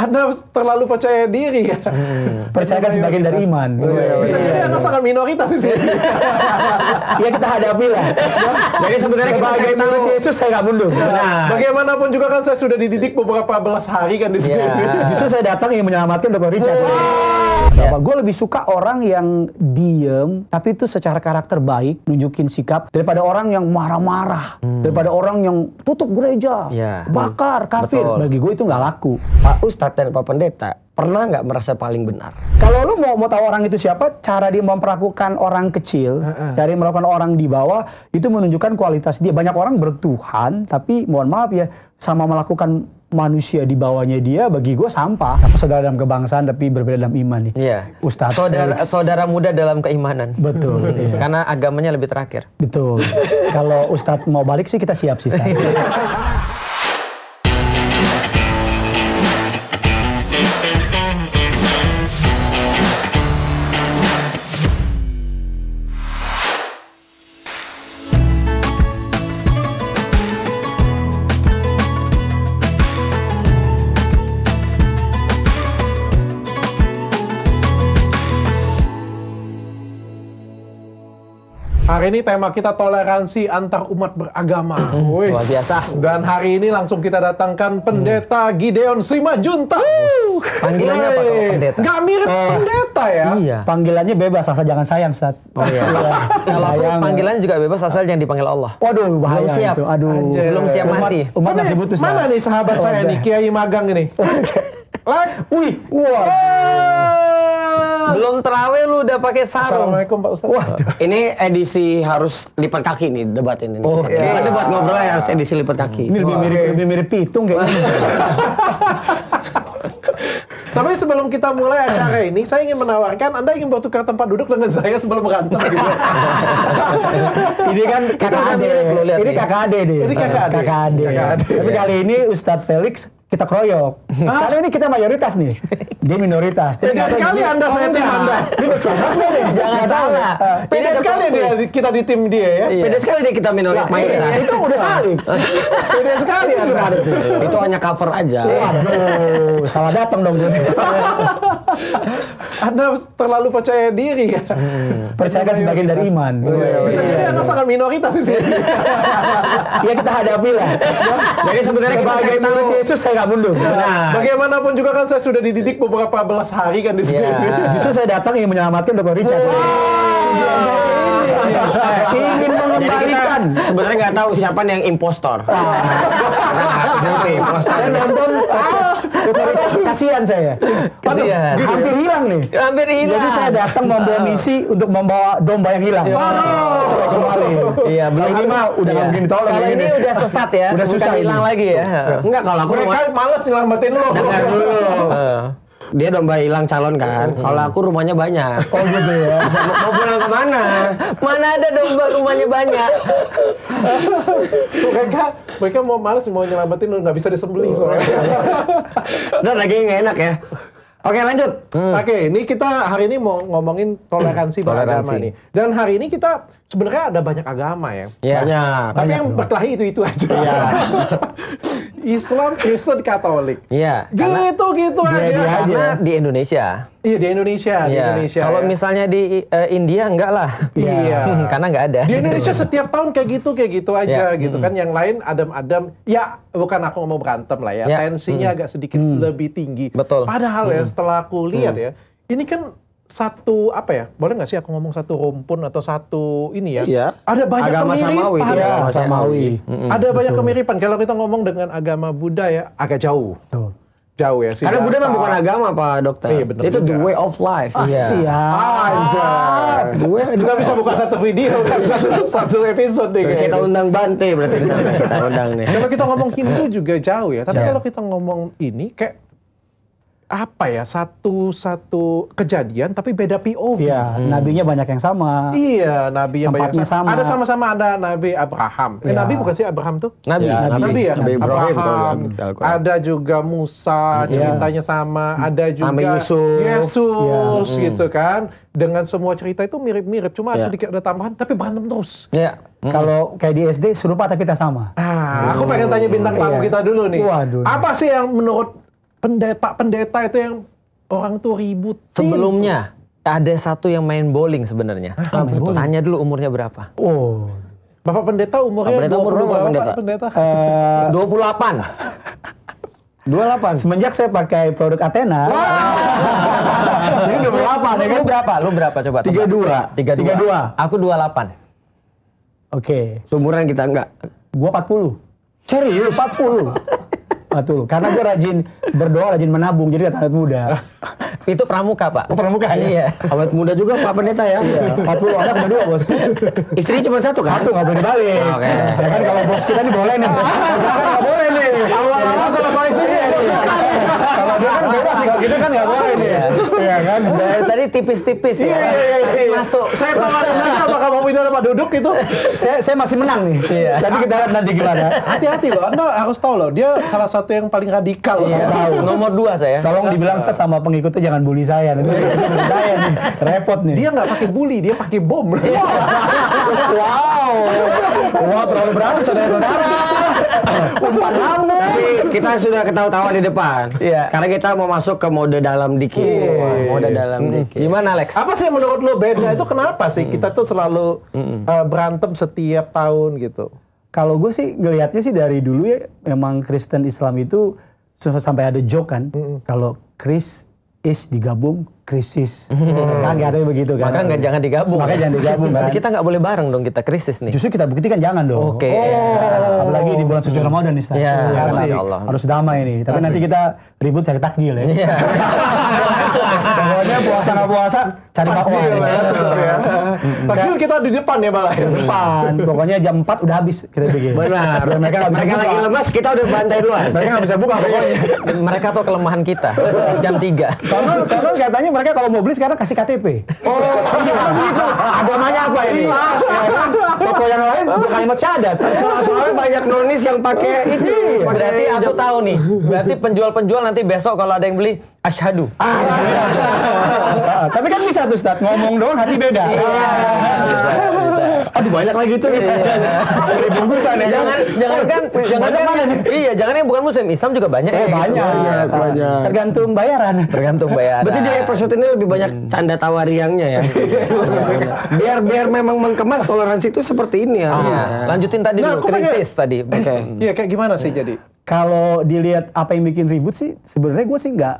Anda terlalu percaya diri ya. Hmm. Percaya kan sebagian dari iman. Oh, iya, iya, Bisa jadi Anda sangat minoritas sih. ya kita hadapi lah. jadi sebenarnya kita cari tahu Yesus saya nggak mundur. Nah. Bagaimanapun juga kan saya sudah dididik beberapa belas hari kan di iya. sini. Yeah. Justru saya datang ingin menyelamatkan Dr. Richard. Wow. Ya. Gue lebih suka orang yang diem, tapi itu secara karakter baik, nunjukin sikap, daripada orang yang marah-marah, hmm. daripada orang yang tutup gereja, ya. bakar, kafir. Betul. Bagi gue itu nggak laku. Pak Ustadz, kabupaten Pak Pendeta, pernah nggak merasa paling benar? Kalau lu mau mau tahu orang itu siapa, cara dia memperlakukan orang kecil, uh-uh. cara dia melakukan orang di bawah itu menunjukkan kualitas dia. Banyak orang bertuhan, tapi mohon maaf ya, sama melakukan manusia di bawahnya dia bagi gue sampah. Apa saudara dalam kebangsaan tapi berbeda dalam iman nih. Iya. Ustaz saudara saudara muda dalam keimanan. Betul. Hmm, iya. Karena agamanya lebih terakhir. Betul. Kalau Ustadz mau balik sih kita siap sih. ini tema kita toleransi antar umat beragama. Hmm, Wih. Luar biasa. Dan hari ini langsung kita datangkan pendeta hmm. Gideon Simajunta. Panggilannya apa kalau pendeta? Gak mirip Eh, pendeta ya. Iya. Panggilannya bebas asal jangan sayang, Ustaz. Oh iya. iya. Sayang. panggilannya juga bebas asal jangan dipanggil Allah. Waduh, bahaya Belum siap. itu. Aduh. Belum siap Umat- mati. Umat masih butuh, Ustaz. Mana nih sahabat oh, saya nih, iya. Kiai Magang ini? Lek. Wih. Wah. Belum terawih lu udah pakai sarung. Assalamualaikum Pak Ustaz. Waduh. Ini edisi harus lipat kaki nih debat ini. Oh, okay. Iya. Bukan debat ngobrol harus edisi lipat kaki. Ini lebih mirip lebih mirip pitung kayaknya. Tapi sebelum kita mulai acara ini, saya ingin menawarkan Anda ingin bertukar tempat duduk dengan saya sebelum berantem gitu. ini kan kakak ade. Ini kakak ade nih. Ini kakak ade. Kakak ade. Tapi kali ini Ustadz Felix kita keroyok. Ah. Kali ini kita mayoritas nih. Dia minoritas. Beda sekali dia, Anda saya tim Anda. Jangan salah. Beda sekali dia kita di tim dia ya. Iya. Beda sekali dia kita minoritas nah, iya, iya, Itu udah ah. saling. Beda sekali Anda. Itu hanya cover aja. Waduh, salah datang dong gue. Anda terlalu percaya diri ya. Hmm. Percayakan sebagian dari iman. Bisa jadi Anda sangat minoritas sih. Ya kita hadapi lah. Jadi sebenarnya kita cari Yesus nggak mundur. Benar. Nah. Bagaimanapun juga kan saya sudah dididik beberapa belas hari kan di sini. Yeah. Justru saya datang ingin menyelamatkan Dr. Richard. Hey. Eh, ingin mengembalikan. Sebenarnya nggak tahu siapa yang impostor. Ah. Siapa impostor? Saya nonton kasihan saya. Kasihan. Gitu. Hampir hilang nih. Hampir hilang. Jadi saya datang membawa misi untuk membawa domba yang hilang. Iya. Waduh. Sampai Iya, belum ini mah udah iya. nggak mungkin ditolong. Kalau ini udah sesat ya. Udah susah hilang lagi ya. Iya. Enggak kalau aku mereka males nyelamatin lo. Dengar dulu. Eh, dia domba hilang calon kan. Hmm. Kalau aku rumahnya banyak. Oh gitu ya. Bisa mau pulang ke Mana Mana ada domba rumahnya banyak. mereka mereka mau malas mau nyelamatin lo nggak bisa disembelih soalnya. Dan lagi nggak enak ya. Oke lanjut. Hmm. Oke, ini kita hari ini mau ngomongin toleransi, hmm, toleransi. beragama nih. Dan hari ini kita sebenarnya ada banyak agama ya. Yeah. Banyak. Tapi banyak yang berkelahi itu itu aja. Ya. Islam, Kristen, Katolik. Iya. Gitu gitu aja. Dia karena aja. di Indonesia. Iya di Indonesia, iya. di Indonesia. Kalau ya. misalnya di uh, India enggak lah. Iya. karena enggak ada. Di Indonesia setiap tahun kayak gitu kayak gitu aja ya. gitu hmm. kan. Yang lain Adam Adam, Ya bukan aku mau berantem lah ya. ya. Tensinya hmm. agak sedikit hmm. lebih tinggi. Betul. Padahal hmm. ya setelah aku lihat hmm. ya, ini kan satu apa ya boleh nggak sih aku ngomong satu rumpun atau satu ini ya iya. ada banyak agama kemiripan iya, samawi, ya, agama samawi. Mm-hmm. ada Betul. banyak kemiripan kalau kita ngomong dengan agama Buddha ya agak jauh Betul. jauh ya sih karena Buddha memang bukan agama pak dokter iya, itu juga. the way of life oh, yeah. Iya. siap gue kita bisa buka satu video kan? satu, episode deh kita undang Bante berarti kita, kita undang nih kalau kita ngomong Hindu juga jauh ya tapi iya. kalau kita ngomong ini kayak apa ya satu satu kejadian tapi beda POV. Iya, hmm. nabinya banyak yang sama. Iya, nabi yang banyak yang sama. sama. Ada sama-sama ada Nabi Abraham. Eh, iya. Nabi bukan sih Abraham tuh? Nabi, ya, Nabi, Nabi ya. Nabi Abraham. Ya, Abraham. Ada juga Musa, iya. ceritanya sama. Ada juga Yesus. Yusuf. Yesus ya. gitu hmm. kan. Dengan semua cerita itu mirip-mirip, cuma ya. sedikit ada tambahan tapi berantem terus. Iya. Hmm. Kalau kayak di SD serupa tapi tak sama. Ah, aku hmm. pengen tanya bintang tamu iya. kita dulu nih. Waduh. Apa sih yang menurut pendeta-pendeta itu yang orang tuh ribut. Sebelumnya terus. ada satu yang main bowling sebenarnya. Ah, Tanya dulu umurnya berapa. Oh. Bapak pendeta umurnya Bapak pendeta umur berapa pendeta? pendeta? Uh, 28. 28. Semenjak saya pakai produk Athena. Wow. ini 28 ya kan? Lu berapa? Lu berapa coba? 32. 32. 32. Aku 28. Oke. Okay. Seumuran kita enggak. Gua 40. Serius? 40 waktu ah, Karena gue rajin berdoa, rajin menabung, jadi datang awet muda. Itu pramuka, Pak. Oh, pramuka ya? Iya. Awet muda juga Pak Pendeta ya? Iya. 40 anak sama dua, Bos. Istri cuma satu kan? Satu, nggak boleh dibalik. Oke. Okay. Ya kan kalau bos kita ini boleh nih. Ah, nggak boleh nih. Awal-awal sama kan soal istri. Kalau dia kan bebas sih, kalau kita kan nggak boleh ya kan? Dari nah, tadi tipis-tipis ya. Iya, iya, iya. iya. Masuk. Saya sama Renat apakah mau pindah apa duduk itu? saya, saya masih menang nih. Iya. Jadi kita lihat nanti gimana. Hati-hati loh, Anda harus tahu loh, dia salah satu yang paling radikal. Iya, tahu. Nomor dua saya. Tolong dibilang saya sama pengikutnya jangan bully saya. Nanti saya nih, repot nih. Dia nggak pakai bully, dia pakai bom. wow. Wow. terlalu berani saudara-saudara umpan lambung. Tapi kita sudah ketawa-tawa di depan. Iya. Karena kita mau masuk ke mode dalam dikit. Yeah. Iya, mode iya, iya. dalam mm. dikit. Gimana Alex? Apa sih menurut lo beda itu kenapa sih kita tuh selalu uh, berantem setiap tahun gitu? Kalau gue sih ngelihatnya sih dari dulu ya memang Kristen Islam itu sampai ada joke kan. Kalau Chris is digabung krisis. Hmm. Kan katanya begitu kan. Maka nggak jangan digabung. Maka ya. jangan digabung kan. kita nggak boleh bareng dong kita krisis nih. Justru kita buktikan jangan dong. Oke. Okay. Oh, oh. Apalagi di bulan suci hmm. Ramadan nih. Ya, iya. Kan? Harus damai nih. Tapi Masih. nanti kita ribut cari takjil ya. Iya. Pokoknya puasa nggak puasa cari takjil. Ya. ya. Hmm. takjil kita di depan ya Pak. Di depan. Pokoknya jam 4 udah habis kita bikin. Benar. mereka nggak bisa mereka buka. lagi lemas kita udah bantai duluan. mereka nggak bisa buka pokoknya. mereka tuh kelemahan kita. Jam 3. Kalau konon katanya mereka kalau mau beli sekarang kasih KTP. Oh, begitu. Agamanya apa ini? Iya. Toko yang lain kalimat syahadat. Soalnya banyak nonis yang pakai itu. Iya. Berarti aku tahu nih. Berarti penjual-penjual nanti besok kalau ada yang beli asyhadu. Ah. Tapi kan bisa tuh Stat, ngomong doang hati beda. Iya. aduh banyak lagi tuh. Iya. iya, iya. bungkusan ya. Jangan jangan kan jangan kan, kan? iya jangan yang bukan muslim Islam juga banyak eh, ya. Gitu. Iya, banyak, banyak. Tergantung bayaran. Tergantung bayaran. Berarti di episode ini lebih banyak hmm. canda tawar riangnya ya. biar biar memang mengkemas toleransi itu seperti ini ya. Ah, lanjutin tadi nah, dulu krisis tadi. Iya kayak gimana sih jadi? Kalau dilihat apa yang bikin ribut sih sebenarnya gue sih nggak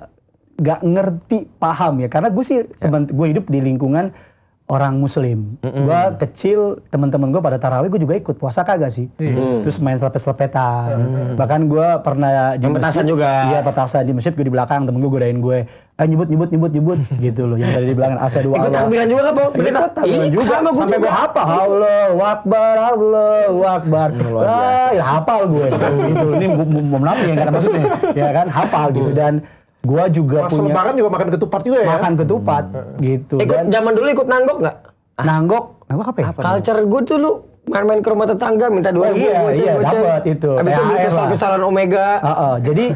nggak ngerti paham ya karena gue sih ya. gue hidup di lingkungan orang muslim. Mm-hmm. Gue kecil teman-teman gue pada tarawih gue juga ikut puasa kagak sih. Mm. Terus main selepet-selepetan. Mm. Bahkan gue pernah di petasan juga. Iya petasan di masjid gue di belakang temen gue godain gue. Eh nyebut nyebut nyebut nyebut gitu loh yang tadi di belakang asya dua Ikut takbiran juga kan, Bang? Ikut takbiran juga. Sama gue sampai gue hafal. Allahu Akbar, Allahu Akbar. Lah, ya hafal gue. gitu. Ini mau menapi yang kan maksudnya. Ya kan hafal gitu mm. dan Gua juga Mas punya. lebaran juga makan ketupat juga ya. Makan ketupat hmm. gitu. Ikut Dan, zaman dulu ikut nanggok nggak? Ah. Nanggok, nanggok apa ya? Ah, apa Culture gue dulu main-main ke rumah tetangga minta dua oh, ribu iya, iya, dapat itu Abis itu beli pistol pistolan omega uh, uh, jadi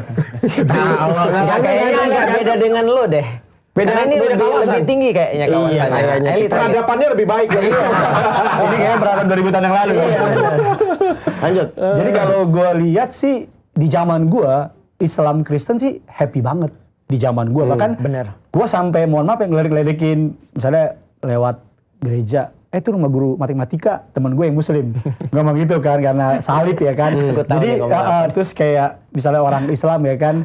nah, kayaknya agak beda dengan lo deh Beda nah, ini beda lebih, kawasan. lebih tinggi kayaknya kawasan. Iya, kayaknya. Elit, peradabannya lebih baik dari ya. ini. Iya. ini kayaknya dua 2000 tahun yang lalu. Iya, Lanjut. Jadi kalau gue lihat sih di zaman gue Islam Kristen sih happy banget di zaman gue hmm, bahkan bener gue sampai mohon maaf yang ngelirik-lirikin misalnya lewat gereja eh itu rumah guru matematika teman gue yang muslim ngomong gitu kan karena salib ya kan hmm. jadi uh, uh, terus kayak misalnya orang Islam ya kan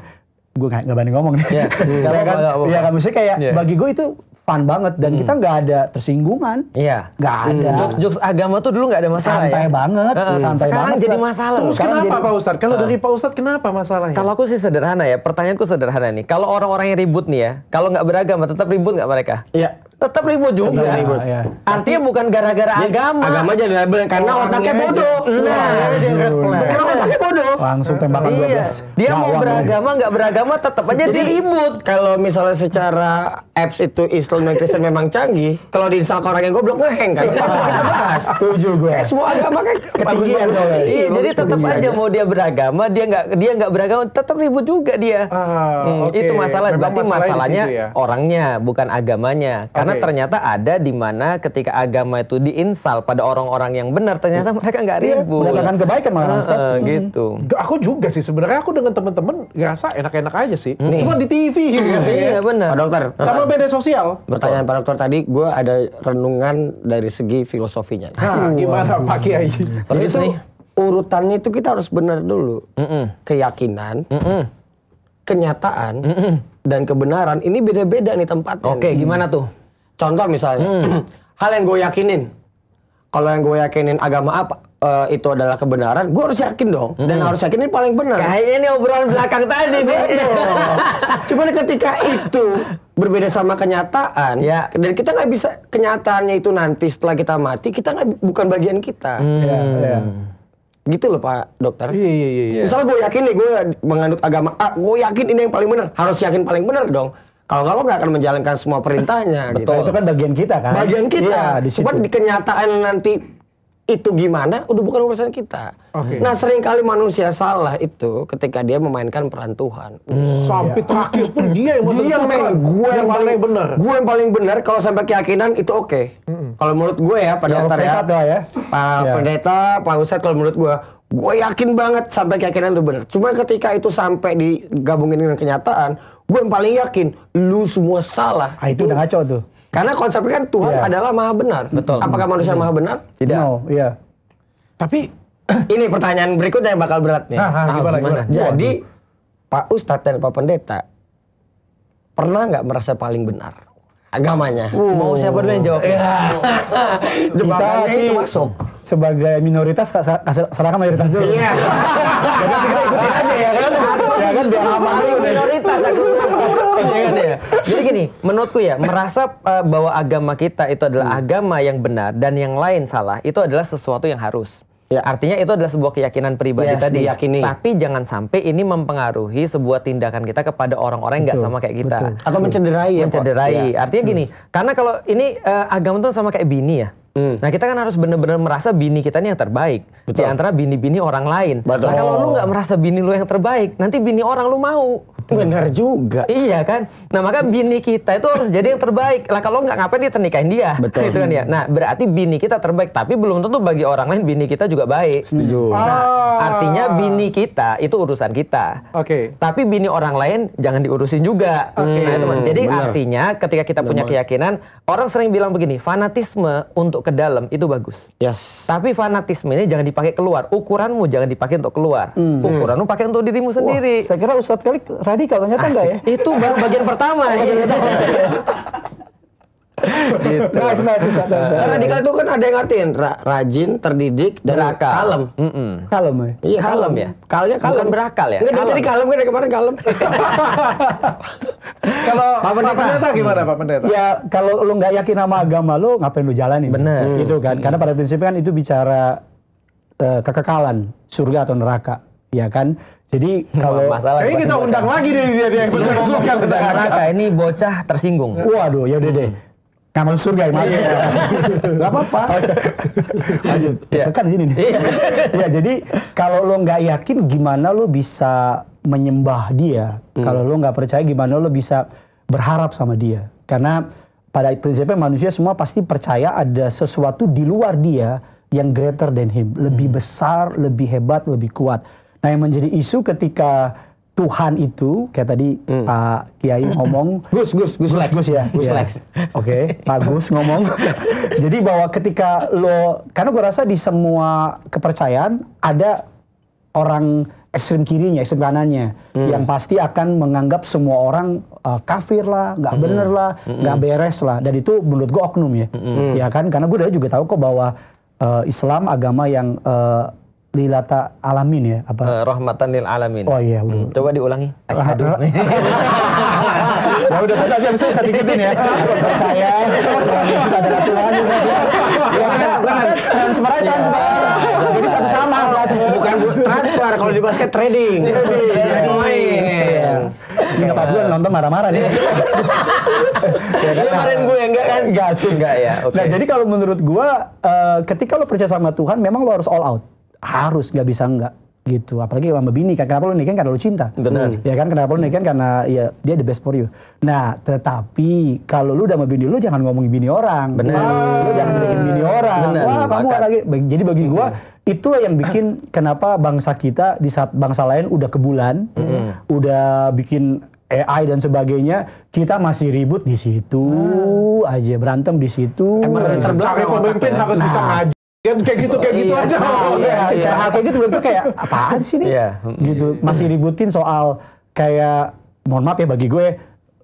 gue nggak banding ngomong nih yeah. Hmm, ya kan ya kan maksudnya kayak yeah. bagi gue itu fun banget dan hmm. kita nggak ada tersinggungan. Iya. Nggak hmm. ada. Jokes, jokes agama tuh dulu nggak ada masalah ya? santai ya. Banget, hmm. Santai Sekarang banget. Jadi masalah. Terus Sekarang kenapa jadi... Pak Ustad? Kalau uh. dari Pak Ustadz kenapa masalahnya? Kalau aku sih sederhana ya. Pertanyaanku sederhana nih. Kalau orang-orang yang ribut nih ya, kalau nggak beragama tetap ribut nggak mereka? Iya tetap ribut juga. Tetap ribut. Ya. Artinya bukan gara-gara agama. Agama jadi label karena otaknya bodoh. Iya, nah, karena otaknya bodoh. Langsung tembakan iya. 12. Dia mau beragama nggak beragama tetap aja jadi, dia ribut. Kalau misalnya secara apps itu Islam dan Kristen memang canggih, kalau diinstal orang yang goblok ngeheng kan. Iya. kita bahas. Setuju gue. Kayak semua agama kayak ketinggian soalnya. Iya, jadi tetap aja mau dia beragama, dia nggak dia nggak beragama tetap ribut juga dia. Ah, hmm, itu masalah berarti masalahnya ya. orangnya bukan agamanya. Karena karena okay. ternyata ada di mana ketika agama itu diinstal pada orang-orang yang benar ternyata mereka nggak iya, ribut. Iya, mendatangkan kebaikan malah uh, uh, gitu. Aku juga sih sebenarnya aku dengan teman-teman ngerasa enak-enak aja sih. Hmm. Cuma di TV gitu. Iya. iya benar. Pak dokter. Sama beda sosial. Pertanyaan Pak dokter tadi gue ada renungan dari segi filosofinya. Nah, gimana Pak Kiai? Jadi itu urutannya itu kita harus benar dulu. Mm -mm. Keyakinan. Mm -mm kenyataan mm -mm. dan kebenaran ini beda-beda nih tempatnya. Oke, okay, gimana tuh? Contoh misalnya, hmm. hal yang gue yakinin, kalau yang gue yakinin agama apa, uh, itu adalah kebenaran, gue harus yakin dong. mm Dan hmm. harus yakin ini paling benar. Kayaknya ini obrolan belakang tadi betul. Cuman ketika itu berbeda sama kenyataan, ya. dan kita nggak bisa kenyataannya itu nanti setelah kita mati, kita nggak bukan bagian kita. Hmm. Ya, ya. Gitu loh Pak Dokter. Iya iya iya. iya. Misalnya gue yakin nih, gue menganut agama ah, gue yakin ini yang paling benar, harus yakin paling benar dong kalau kalau nggak akan menjalankan semua perintahnya. Gitu. Betul. Gitu. Itu kan bagian kita kan. Bagian kita. Iya, di situ. di kenyataan nanti itu gimana udah bukan urusan kita. Okay. Nah kali manusia salah itu ketika dia memainkan peran Tuhan. Hmm, iya. sampai terakhir pun dia yang dia yang main. Gue yang paling benar. Gue yang paling benar kalau sampai keyakinan itu oke. Okay. Hmm. Kalau menurut gue ya pada ya, ya, ya. Pak ya. pendeta, Pak Ustadz kalau menurut gue gue yakin banget sampai keyakinan itu benar. Cuma ketika itu sampai digabungin dengan kenyataan, Gue yang paling yakin lu semua salah. Ah, itu, udah ngaco tuh. Karena konsepnya kan Tuhan yeah. adalah maha benar. Betul. Apakah manusia maha benar? Tidak. No, iya. Yeah. Tapi ini pertanyaan berikutnya yang bakal berat nih. Ah, ah, ah gimana, gimana? Jadi Pak Ustadz dan Pak Pendeta pernah nggak merasa paling benar agamanya? Uh. Mau siapa dulu yang jawab? Ya. Iya. Kita sih itu masuk. Sebagai minoritas serahkan mayoritas dulu. Iya. Jadi kita ikutin aja ya kan. ya kan biar iya, aman dulu minoritas aku iya kan, ya. iya kan, ya. jadi gini menurutku ya merasa eh, bahwa agama kita itu adalah hmm. agama yang benar dan yang lain salah itu adalah sesuatu yang harus Ya. Artinya itu adalah sebuah keyakinan pribadi yes, tadi. Diyakini. Tapi jangan sampai ini mempengaruhi sebuah tindakan kita kepada orang-orang yang nggak sama kayak kita. Betul. Atau mencederai ya. Mencederai. Ya. Artinya gini, hmm. karena kalau ini uh, agama itu sama kayak bini ya. Hmm. Nah kita kan harus benar-benar merasa bini kita ini yang terbaik Betul. di antara bini-bini orang lain. Nah, Betul. Nah kalau lu nggak merasa bini lu yang terbaik, nanti bini orang lu mau. Benar juga. Iya kan. Nah maka bini kita itu harus jadi yang terbaik. Lah kalau nggak ngapain dia ternikahin dia. Betul. Gitu kan ya. Nah berarti bini kita terbaik, tapi belum tentu bagi orang lain bini kita juga baik. Setuju. Nah, ah. Artinya bini kita itu urusan kita. Oke. Okay. Tapi bini orang lain jangan diurusin juga. Okay. Nah, teman. Jadi hmm, Bener. artinya ketika kita punya keyakinan, orang sering bilang begini, fanatisme untuk masuk ke dalam itu bagus. Yes. Tapi fanatisme ini jangan dipakai keluar. Ukuranmu jangan dipakai untuk keluar. Hmm. Ukuranmu pakai untuk dirimu sendiri. Wah, saya kira Ustadz Kalik radikal ternyata enggak ya? Itu baru bagian pertama. Oh, ya. gitu. Nice, nice, nice, nice. Karena radikal itu kan ada yang ngertiin ra rajin, terdidik, dan berakal. kalem. Mm -mm. Kalem ya? Iya kalem. ya? Kalnya kalem. Bukan berakal ya? Enggak, kalem jadi kalem, dari kemarin kalem. kalau Pak Pendeta, Pak Pendeta gimana Pak Pendeta? Ya kalau lu nggak yakin sama agama lu, ngapain lu jalanin? Benar. Hmm. Gitu kan? Karena pada prinsipnya kan itu bicara uh, kekekalan, surga atau neraka. Ya kan? Jadi kalau masalah kayaknya kita undang bocah. lagi deh dia dia iya. episode surga neraka. Ini bocah tersinggung. Waduh, ya udah deh mm. Iya. nggak masuk surga ya maaf. Gak apa-apa. Lanjut. Iya. Kan gini nih. ya jadi kalau lo gak yakin gimana lo bisa menyembah dia. Hmm. Kalau lo gak percaya gimana lo bisa berharap sama dia. Karena pada prinsipnya manusia semua pasti percaya ada sesuatu di luar dia yang greater than him. Lebih hmm. besar, lebih hebat, lebih kuat. Nah yang menjadi isu ketika Tuhan itu kayak tadi hmm. Pak Kiai ngomong Gus Gus Gus Lex ya, Gus ya Gus Lex oke Pak Gus ngomong jadi bahwa ketika lo karena gue rasa di semua kepercayaan ada orang ekstrem kirinya ekstrem kanannya hmm. yang pasti akan menganggap semua orang uh, kafir lah nggak hmm. bener lah hmm. nggak hmm. beres lah dan itu menurut gue oknum ya hmm. ya kan karena gue juga tahu kok bahwa eh, Islam agama yang uh, lilata alamin ya apa eh, rahmatan lil alamin oh iya Hmm, coba diulangi asyhadu ya udah tadi bisa saya tingkatin ya percaya Tuhan ada aturan Tuhan ya benar transparan transparan jadi satu sama satu bukan transfer kalau di basket trading trading main Ini apa nonton marah-marah nih. ya, kan? Kemarin gue enggak kan? Enggak sih enggak ya. Okay. Nah, jadi kalau menurut gue uh, ketika lo percaya sama Tuhan memang lo harus all out harus nggak bisa nggak gitu apalagi sama bini kan kenapa lu nikahin kan karena lu cinta benar hmm. ya kan kenapa lu nikahin kan karena ya dia the best for you nah tetapi kalau lu udah sama bini lu jangan ngomongin bini orang benar lu jangan ngomongin bini orang bener. wah kamu lagi jadi bagi gua itu yang bikin kenapa bangsa kita di saat bangsa lain udah ke bulan hmm. udah bikin AI dan sebagainya, kita masih ribut di situ nah. aja, berantem di situ. Emang terbelakang pemimpin harus nah. bisa maju? kayak gitu kayak gitu iya. aja. Iya, oh, iya. Kayak gitu, gitu itu kayak apaan sih nih? Gitu masih ributin soal kayak mohon maaf ya bagi gue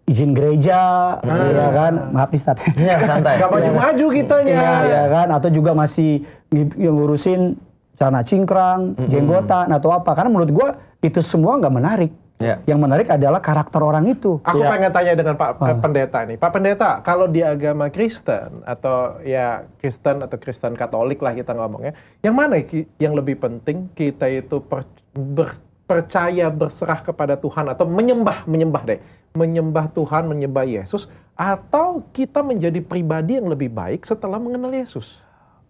izin gereja, ya kan, maaf nih Stad. Iya santai. Gak maju-maju kitanya. Iya ya kan, atau juga masih yang ngurusin celana cingkrang, jenggotan atau apa. Karena menurut gue itu semua nggak menarik. Yeah. Yang menarik adalah karakter orang itu. Aku yeah. pengen tanya dengan Pak ah. Pendeta nih. Pak Pendeta, kalau di agama Kristen atau ya Kristen atau Kristen Katolik lah kita ngomongnya, yang mana yang lebih penting kita itu per, ber, percaya berserah kepada Tuhan atau menyembah menyembah deh, menyembah Tuhan, menyembah Yesus atau kita menjadi pribadi yang lebih baik setelah mengenal Yesus?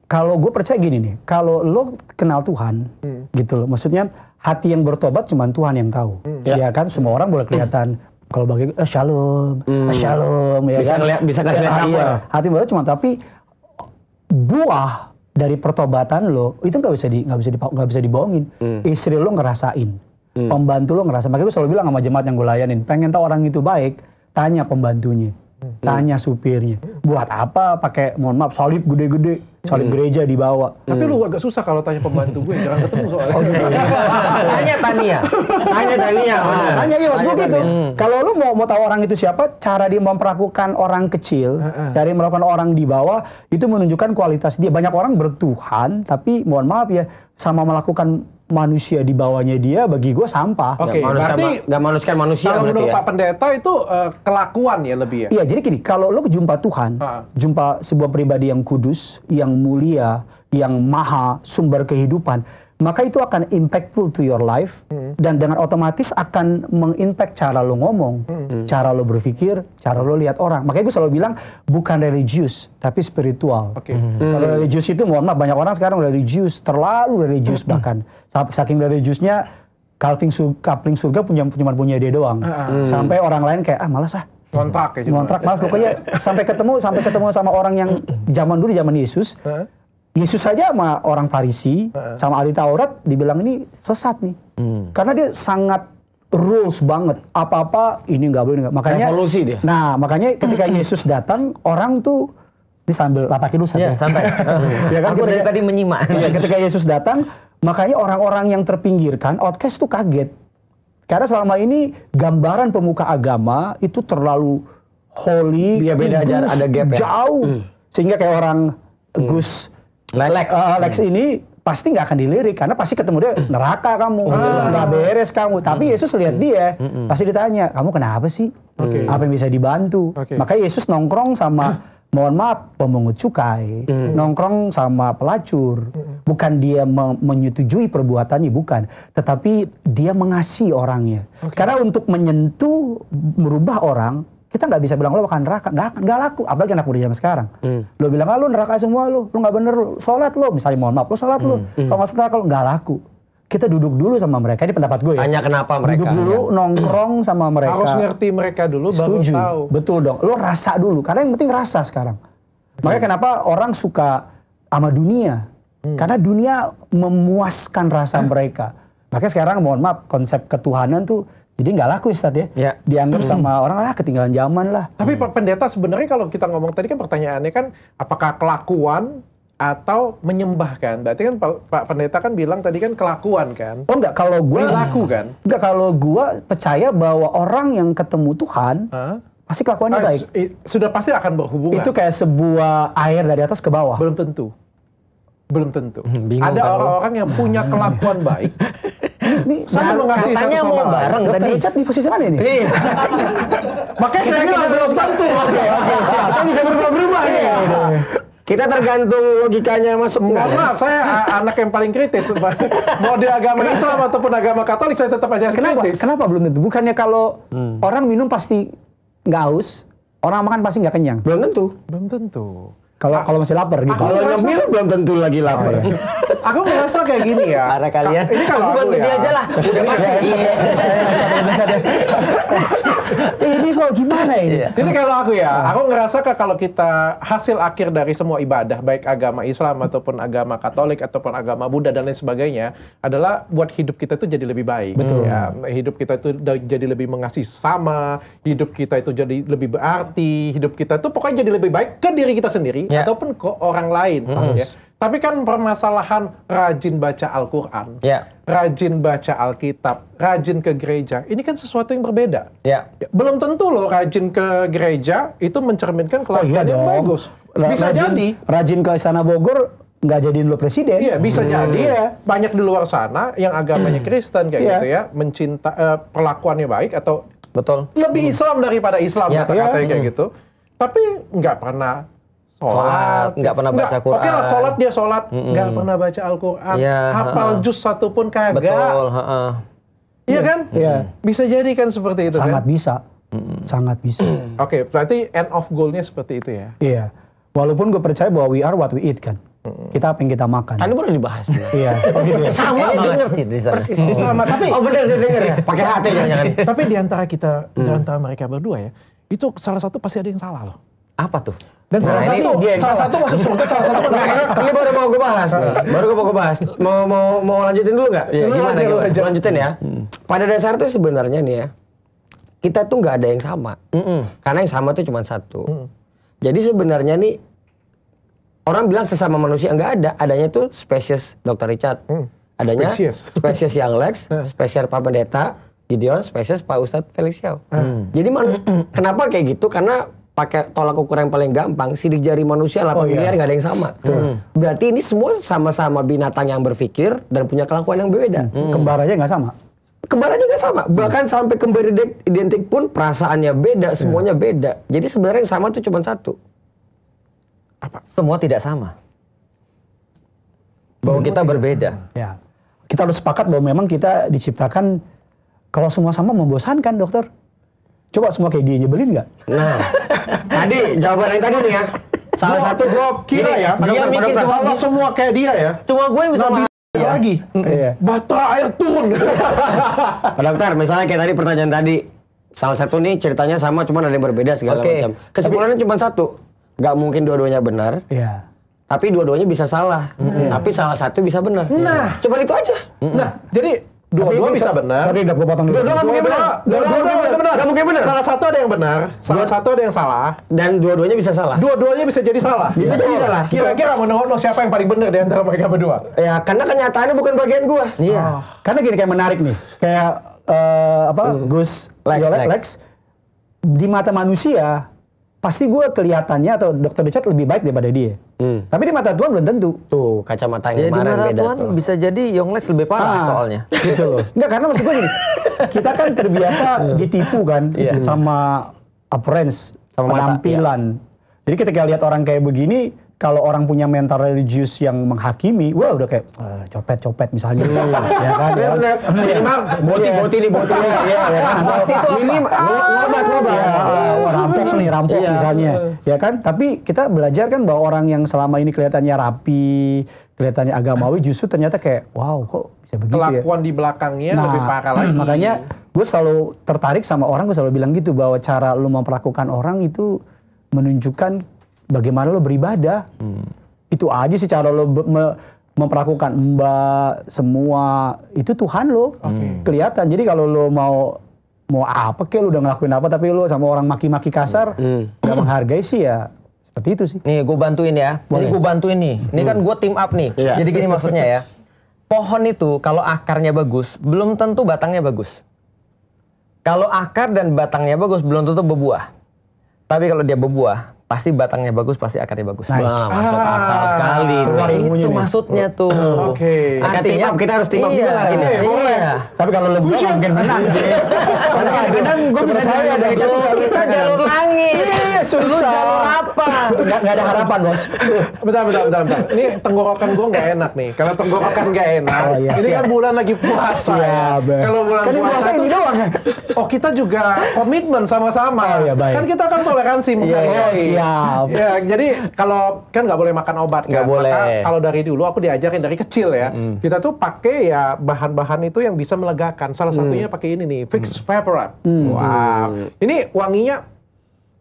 Kalau gue percaya gini nih, kalau lo kenal Tuhan, hmm. gitu loh, maksudnya hati yang bertobat cuma Tuhan yang tahu. Hmm. Ya. ya kan semua orang boleh kelihatan hmm. kalau bagi eh, shalom, eh, hmm. eh, shalom ya bisa kan. Ngeliat, bisa kasih lihat ya, iya. Hati bertobat cuma tapi buah dari pertobatan lo itu nggak bisa di nggak bisa nggak bisa dibohongin. Hmm. Istri lo ngerasain, hmm. pembantu lo ngerasain. Makanya gue selalu bilang sama jemaat yang gue layanin, pengen tahu orang itu baik, tanya pembantunya, hmm. tanya supirnya. Hmm. Buat apa pakai mohon maaf salib gede-gede? salib hmm. gereja dibawa. Tapi lu hmm. agak susah kalau tanya pembantu gue, jangan ketemu soalnya. Oh, gitu. tanya Tania, tanya Tania. Ah, tanya iya maksud gitu. Hmm. Kalau lu mau mau tahu orang itu siapa, cara dia memperlakukan orang kecil, cara melakukan orang di bawah itu menunjukkan kualitas dia. Banyak orang bertuhan, tapi mohon maaf ya, sama melakukan manusia di bawahnya dia bagi gue sampah. Oke. Okay. manusia, berarti gak manusia manusia. Kalau menurut ya? Pak Pendeta itu uh, kelakuan ya lebih ya. Iya jadi gini kalau lo jumpa Tuhan, -huh. jumpa sebuah pribadi yang kudus, yang mulia, yang maha sumber kehidupan maka itu akan impactful to your life hmm. dan dengan otomatis akan mengimpact cara lo ngomong, hmm. hmm. cara lo berpikir, cara lo lihat orang. Makanya gue selalu bilang bukan religius tapi spiritual. Okay. Hmm. hmm. Kalau religius itu mohon maaf banyak orang sekarang religius terlalu religius hmm. bahkan saking religiusnya Calvin surga, surga punya cuma punya dia doang. Ah, ah. Hmm. Sampai orang lain kayak ah malas ah kontrak ya ngontrak malas pokoknya sampai ketemu sampai ketemu sama orang yang zaman dulu zaman Yesus Yesus saja sama orang Farisi, uh sama ahli Taurat dibilang ini sesat nih. Hmm. Karena dia sangat rules banget. Apa-apa ini nggak boleh nggak. Makanya Revolusi dia. Nah, makanya ketika Yesus datang, orang tuh sambil lapak dulu santai. Ya, santai. ya kan, Aku ketika, tadi menyimak. Ya, ketika Yesus datang, makanya orang-orang yang terpinggirkan, outcast tuh kaget. Karena selama ini gambaran pemuka agama itu terlalu holy, iya, beda aja ada gap ya. Jauh. Hmm. Sehingga kayak orang hmm. Gus Lex, Lex, uh, Lex hmm. ini pasti nggak akan dilirik karena pasti ketemu dia hmm. neraka kamu hmm. nggak ah, beres kamu tapi Yesus lihat dia pasti ditanya kamu kenapa sih okay. apa yang bisa dibantu okay. makanya Yesus nongkrong sama mohon maaf pemungut cukai hmm. nongkrong sama pelacur hmm. bukan dia me menyetujui perbuatannya bukan tetapi dia mengasihi orangnya okay. karena untuk menyentuh merubah orang kita nggak bisa bilang lo akan neraka nggak nggak laku apalagi anak muda zaman sekarang mm. lo bilang ah lo neraka semua lo lo nggak bener lo sholat lo misalnya mohon maaf lo sholat mm. lo hmm, hmm. kalau nggak kalau nggak laku kita duduk dulu sama mereka ini pendapat gue ya. Tanya kenapa mereka. Duduk dulu ya. nongkrong sama mereka. Harus ngerti mereka dulu baru Setuju. tahu. Betul dong. Lo rasa dulu karena yang penting rasa sekarang. Okay. Makanya hmm. kenapa orang suka sama dunia? Hmm. Karena dunia memuaskan rasa mereka. Makanya sekarang mohon maaf konsep ketuhanan tuh jadi nggak laku Ustadz ya. ya. Dianggap hmm. sama orang lah ketinggalan zaman lah. Tapi hmm. pendeta sebenarnya kalau kita ngomong tadi kan pertanyaannya kan apakah kelakuan atau menyembah kan? Berarti kan Pak Pendeta kan bilang tadi kan kelakuan kan? Oh enggak, kalau gue... laku kan? Enggak, kalau gue percaya bahwa orang yang ketemu Tuhan, huh? pasti kelakuannya ah, baik. Sudah pasti akan berhubungan. Itu kayak sebuah air dari atas ke bawah. Belum tentu. Belum tentu. Hmm, bingung Ada kan orang-orang yang punya kelakuan baik, saya mau ngasih satu sama mau bareng Dr. tadi. Richard di posisi mana ini? Iya. Makanya saya bilang belum tentu. Oke, oke, siap. Kita bisa berubah-berubah ini iya. Kita tergantung logikanya masuk Mohon ya? maaf, saya anak yang paling kritis. Mau di agama Islam ataupun agama Katolik, saya tetap aja kenapa, kritis. Kenapa belum tentu? Bukannya kalau hmm. orang minum pasti nggak haus, orang makan pasti nggak kenyang. Belum tentu. Belum tentu. Kalau kalau masih lapar gitu. Kalau ngemil belum tentu lagi lapar. Oh, iya. aku merasa kayak gini ya. Karena kalian. Ya. Ini kalau aku, aku buat ya. aja lah. Iya, ini kok gimana ini? Iya. Ini kalau aku ya, iya. aku ngerasa kalau kita hasil akhir dari semua ibadah, baik agama Islam ataupun agama Katolik ataupun agama Buddha dan lain sebagainya, adalah buat hidup kita itu jadi lebih baik. Betul. Ya, hidup kita itu jadi lebih mengasihi sama, hidup kita itu jadi lebih berarti, hidup kita itu pokoknya jadi lebih baik ke diri kita sendiri yeah. ataupun ke orang lain. Mm -hmm. ya. Tapi kan permasalahan rajin baca Al-Quran, yeah. rajin baca Alkitab, rajin ke gereja, ini kan sesuatu yang berbeda. Yeah. Belum tentu loh rajin ke gereja itu mencerminkan kelakuan oh, iya yang bagus. Bisa rajin, jadi. Rajin ke Istana Bogor nggak jadi dulu presiden. Iya bisa hmm. jadi ya. Banyak di luar sana yang agamanya hmm. Kristen kayak yeah. gitu ya, mencinta uh, perlakuannya baik atau betul lebih Islam daripada Islam ya. kata-katanya yeah. kayak hmm. gitu. Tapi nggak pernah sholat, nggak pernah baca enggak, Quran. Oke lah sholat dia sholat, mm -mm. pernah baca Al-Quran, ya, hafal ha juz satu pun kagak. Betul, ha-ha. Iya kan? Iya. Bisa jadi kan seperti itu Sangat kan? bisa. Sangat bisa. Oke, okay, berarti end of goal-nya seperti itu ya? Iya. Walaupun gue percaya bahwa we are what we eat kan. Kita apa yang kita makan. Kan baru dibahas. Iya. iya. sama banget. Persis, sama. Tapi, oh benar dia denger ya? Pakai hati jangan Tapi di antara kita, di mm. antara mereka berdua ya, itu salah satu pasti ada yang salah loh. Apa tuh? Dan nah, salah satu, dia salah satu masuk surga, salah satu menang. ini baru mau gue bahas nih, iya. baru gue mau gue bahas. Mau mau mau lanjutin dulu gak? Ya, gimana, gimana, gimana? Lanjutin ya. Hmm. Pada dasar tuh sebenarnya nih ya, kita tuh gak ada yang sama. Mm -mm. Karena yang sama tuh cuma satu. Mm. Jadi sebenarnya nih orang bilang sesama manusia nggak ada, adanya tuh spesies Dr. Richard. Mm. Adanya spesies, spesies yang Lex, nah. spesies Pak Pendeta, Gideon, spesies Pak Ustadz Felix Mm. Jadi kenapa kayak gitu? Karena pakai tolak ukur yang paling gampang, sidik jari manusia 8 oh, iya. miliar nggak iya. ada yang sama. Hmm. Berarti ini semua sama-sama binatang yang berpikir dan punya kelakuan yang berbeda. Hmm. hmm. Kembarannya nggak sama. Kembarannya nggak sama. Hmm. Bahkan sampai kembar identik pun perasaannya beda, iya. semuanya beda. Jadi sebenarnya yang sama tuh cuma satu. Apa? Semua tidak sama. Bahwa semua kita berbeda. Ya. Kita harus sepakat bahwa memang kita diciptakan kalau semua sama membosankan, dokter. Coba semua kayak dia nyebelin nggak? Nah, tadi jawaban yang tadi nih ya. Salah satu gue kira ya, dia mikir cuma semua kayak dia ya. Cuma gue yang bisa ya. lagi. Iya. Iya. Bata air turun. Pak dokter, misalnya kayak tadi pertanyaan tadi, salah satu nih ceritanya sama cuman ada yang berbeda segala okay. macam. Kesimpulannya cuma satu, nggak mungkin dua-duanya benar. Iya. Tapi dua-duanya bisa salah. Mm -hmm. Tapi salah satu bisa benar. Nah, coba itu aja. Mm -hmm. Nah, jadi Dua-dua bisa benar. Sorry, udah gue potong dulu. Dua-dua mungkin benar. Dua-dua benar. Gak mungkin benar. Salah satu ada yang benar, salah satu ada yang salah. Dan dua-duanya bisa salah. Dua-duanya bisa jadi salah. Bisa jadi salah. Kira-kira menurut lo siapa yang paling benar di antara mereka berdua? Ya, karena kenyataannya bukan bagian gue. Iya. Oh. Karena gini kayak menarik nih. Kayak eh, apa? Gus, iya, Lex, Lex. Di mata manusia, pasti gue kelihatannya atau dokter Richard lebih baik daripada dia. Hmm. Tapi di mata Tuhan belum tentu. Tuh kacamata yang ya, kemarin beda Tuhan bisa jadi young Lex lebih parah ah, soalnya. Gitu loh. Enggak karena maksud gue gini, kita kan terbiasa iya. ditipu kan yeah. sama appearance, sama penampilan. Mata, ya. Jadi ketika lihat orang kayak begini, kalau orang punya mental religius yang menghakimi, wah udah kayak eh, copet-copet misalnya, iya. ya kan? Ya, kan? Iya. minimal boti-boti iya. nih boti. Boti itu apa? Ah. Ngobat, ngobat. Ah, rampok nih, rampok misalnya. Ya kan? Tapi kita belajar kan bahwa orang yang selama ini kelihatannya rapi, kelihatannya agamawi, justru ternyata kayak, wow kok bisa begitu Kelakuan ya. Kelakuan di belakangnya nah, lebih parah hmm, lagi. Makanya gue selalu tertarik sama orang, gue selalu bilang gitu, bahwa cara lu memperlakukan orang itu menunjukkan bagaimana lo beribadah. Hmm. Itu aja sih cara lo me, memperlakukan mbak semua itu Tuhan lo. Okay. Hmm. Kelihatan. Jadi kalau lo mau mau apa kek lo udah ngelakuin apa tapi lo sama orang maki-maki kasar hmm. hmm. gak menghargai sih ya seperti itu sih. Nih gue bantuin ya. Boleh. Jadi gue bantuin nih. Ini kan hmm. gue team up nih. Yeah. Jadi gini maksudnya ya. Pohon itu kalau akarnya bagus belum tentu batangnya bagus. Kalau akar dan batangnya bagus belum tentu berbuah. Tapi kalau dia berbuah, pasti batangnya bagus, pasti akarnya bagus. Nice. Wah, masuk ah, akal sekali. Nah, itu maksudnya tuh. Oke. Okay. Artinya kita harus timbang iya, juga lah. Iya, iya. Tapi kalau lebih mungkin menang sih. Tapi kadang gue bisa saya dari jalur kita jalur langit. Iya, iya, iya. susah. jalur apa? Gak, ada harapan, Bos. bentar, bentar, bentar, bentar. Ini tenggorokan gue gak enak nih. Kalau tenggorokan gak enak, ah, iya, ini kan bulan lagi puasa ya. Kalau bulan kan puasa ini doang. Oh, kita juga komitmen sama-sama. Oh, kan kita kan toleransi menghargai siap. ya, jadi kalau kan nggak boleh makan obat kan. Gak boleh. kalau dari dulu aku diajarin dari kecil ya. Mm. Kita tuh pakai ya bahan-bahan itu yang bisa melegakan. Salah hmm. satunya pakai ini nih, Fix hmm. Vaporub. Mm. Wow. Hmm. Ini wanginya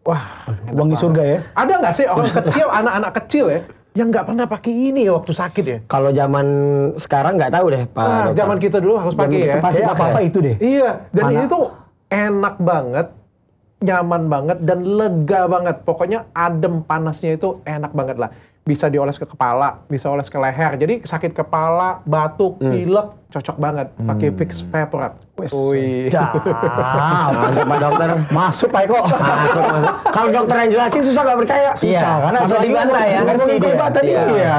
Wah, wangi surga ya. Ada nggak sih orang kecil, anak-anak kecil ya, yang nggak pernah pakai ini ya waktu sakit ya? Kalau zaman sekarang nggak tahu deh, Pak. Nah, zaman kita dulu harus pakai ya. Pasti iya. apa-apa itu deh. Iya, dan Mana? ini tuh enak banget nyaman banget dan lega banget. Pokoknya adem panasnya itu enak banget lah. Bisa dioles ke kepala, bisa oles ke leher. Jadi sakit kepala, batuk, hmm. pilek, cocok banget. Pakai hmm. fix paper. Wih, mantap Pak Dokter. Masuk Pak Eko. Masuk, masuk. Kalau dokter yang jelasin susah nggak percaya. Iya, susah, ya? iya. karena susah mana ya. Ngomong keibatan iya. iya.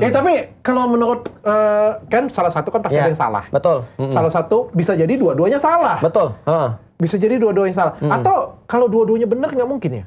Ya tapi kalau menurut, uh, kan salah satu kan pasti iya. ada yang salah. Betul. Mm -hmm. Salah satu bisa jadi dua-duanya salah. Betul. Uh bisa jadi dua-duanya salah. Hmm. Atau kalau dua-duanya benar nggak mungkin ya?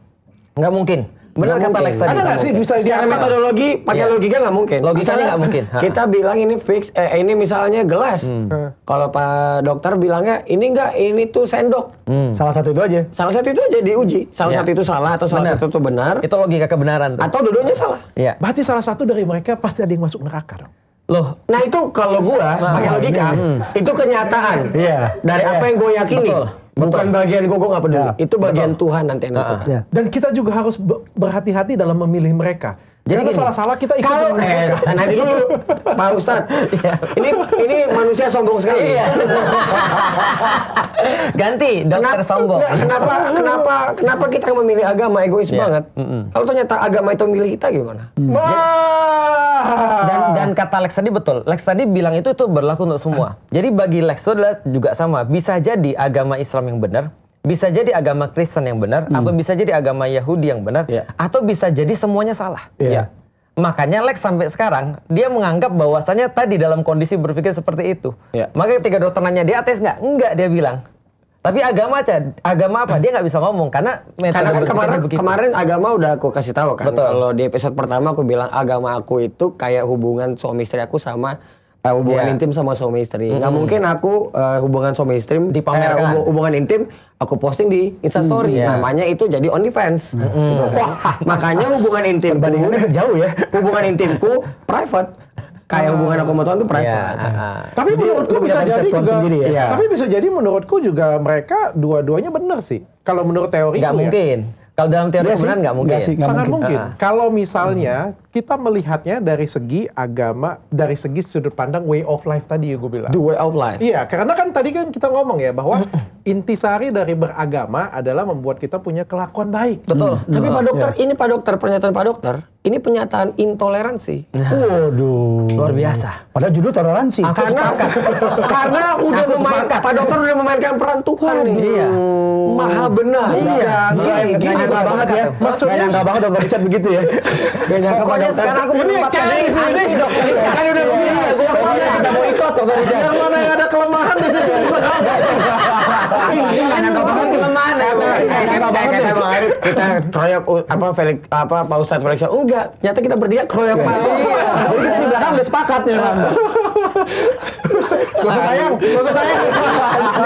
Nggak mungkin. Benar kata Lex tadi. Ada nggak sih bisa secara metodologi pakai yeah. logika nggak mungkin. Logikanya nggak mungkin. Kita bilang ini fix, eh ini misalnya gelas. Hmm. Kalau Pak Dokter bilangnya ini nggak ini tuh sendok. Hmm. Salah satu itu aja. Salah satu itu aja diuji. Salah yeah. satu itu salah atau salah benar. satu itu benar. Itu logika kebenaran. Tuh. Atau dua-duanya salah. Yeah. Berarti salah satu dari mereka pasti ada yang masuk neraka dong. Loh, nah itu kalau gua nah, pakai logika, ini. itu kenyataan. Iya. Dari yeah. apa yang gua yakini. Betul Betul. Bukan bagian gue, gue gak peduli. Ya. Itu bagian Betul. Tuhan nanti yang nah, ya. Dan kita juga harus berhati-hati dalam memilih mereka jadi Karena salah-salah kita ikut kalau, eh, nanti dulu Pak Ustad, iya. ini ini manusia sombong sekali. Iya. Ganti dokter kenapa, sombong. Enggak, kenapa kenapa kenapa kita memilih agama egois yeah. banget? Mm hmm Kalau ternyata agama itu milih kita gimana? Mm. Dan dan kata Lex tadi betul. Lex tadi bilang itu itu berlaku untuk semua. Jadi bagi Lex itu juga sama. Bisa jadi agama Islam yang benar bisa jadi agama Kristen yang benar hmm. atau bisa jadi agama Yahudi yang benar yeah. atau bisa jadi semuanya salah. Yeah. Ya. Makanya Lex sampai sekarang dia menganggap bahwasannya tadi dalam kondisi berpikir seperti itu. Ya. Makanya ketika dokter nanya dia ateis nggak? Enggak dia bilang. Tapi agama aja, agama apa? Hmm. Dia nggak bisa ngomong karena karena kan kemarin kemarin agama udah aku kasih tahu kan. Kalau di episode pertama aku bilang agama aku itu kayak hubungan suami istri aku sama uh, hubungan yeah. intim sama suami istri. Mm. Gak mungkin aku uh, hubungan suami istri eh, dipamerkan. Eh, hubungan intim aku posting di Instastory. Mm, iya. yeah. Namanya itu jadi OnlyFans. Mm. Gitu kan. Wah. Makanya hubungan intim jauh ya. Hubungan intimku private kayak ah. hubungan aku sama Tuhan itu private. Yeah. Iya, uh, ah, ah. tapi jadi, menurutku bisa jadi juga. Sendiri ya? Tapi iya. bisa jadi menurutku juga mereka dua-duanya benar sih. Kalau menurut teori Gak ya. mungkin. Ya. Kalau dalam teori ya kebenaran nggak iya mungkin. Gak sih, gak Sangat mungkin. mungkin. Ah. Kalau hmm. misalnya kita melihatnya dari segi agama, dari segi sudut pandang way of life tadi ya gue bilang. The way of life. Iya, karena kan tadi kan kita ngomong ya bahwa intisari dari beragama adalah membuat kita punya kelakuan baik. Betul. Hmm. Tapi hmm. Pak Dokter, yeah. ini Pak Dokter, pernyataan Pak Dokter, ini penyataan intoleransi. Nah. Waduh. Luar biasa. Padahal judul toleransi. Aku ah, karena sepakat. karena udah aku memainkan, Pak Dokter udah memainkan peran Tuhan nih. Iya. Maha benar. Iya. iya. Gila, gila, gila, gila banget ya. ya. Maksudnya. enggak banget Dokter Richard begitu ya. Gak nyangka Pak Dokter. Sekarang aku menempatkan diri sini. Kan udah bilang. Gue kita mau ikut Dokter Richard. Yang mana yang ada kelemahan di situ. Gak nyangka banget kelemahan. kayak nyangka banget. Kita keroyok apa Felix apa Pak Ustadz Felix. Enggak bertiga. Ternyata kita bertiga keroyok iya. malu. Iya. Jadi kita di belakang udah sepakat ya, kan. Gak usah tayang, gak usah tayang.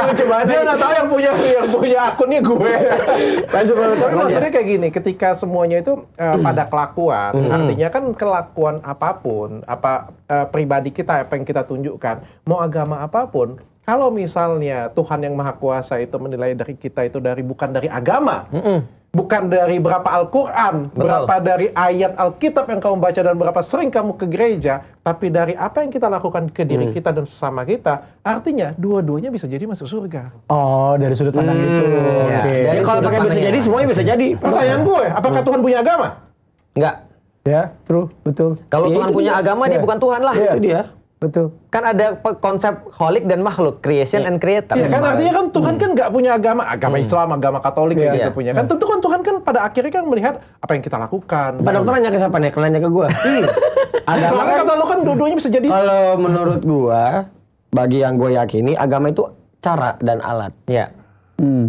Lucu banget. Dia nggak tahu yang punya yang punya akunnya gue. Lanjut Tapi maksudnya kayak gini, ketika semuanya itu eh, hmm. pada kelakuan, hmm. artinya kan kelakuan apapun, apa eh, pribadi kita apa yang kita tunjukkan, mau agama apapun, kalau misalnya Tuhan yang Maha Kuasa itu menilai dari kita itu dari bukan dari agama, mm -mm bukan dari berapa Al-Quran, berapa dari ayat Alkitab yang kamu baca dan berapa sering kamu ke gereja, tapi dari apa yang kita lakukan ke diri hmm. kita dan sesama kita, artinya dua-duanya bisa jadi masuk surga. Oh, dari sudut pandang hmm. itu. Yeah. Okay. Dari kalau pakai bisa jadi, semuanya bisa jadi. Pertanyaan gue, apakah hmm. Tuhan punya agama? Enggak. Ya, true, betul. Kalau ya, Tuhan punya dia. agama, yeah. dia ya. bukan Tuhan lah. Yeah. Itu dia. Betul. Kan ada konsep holik dan makhluk, creation yeah. and creator. Iya, kan artinya kan Tuhan hmm. kan nggak punya agama, agama hmm. Islam, agama Katolik yeah. gitu yeah. punya. Kan hmm. tentu kan Tuhan kan pada akhirnya kan melihat apa yang kita lakukan. Pak dokter nanya ke siapa nih? Nanya ke gue. Hmm. agama Soalnya kan, kata lo kan dua-duanya bisa jadi. Kalau menurut gue, bagi yang gue yakini, agama itu cara dan alat. Iya.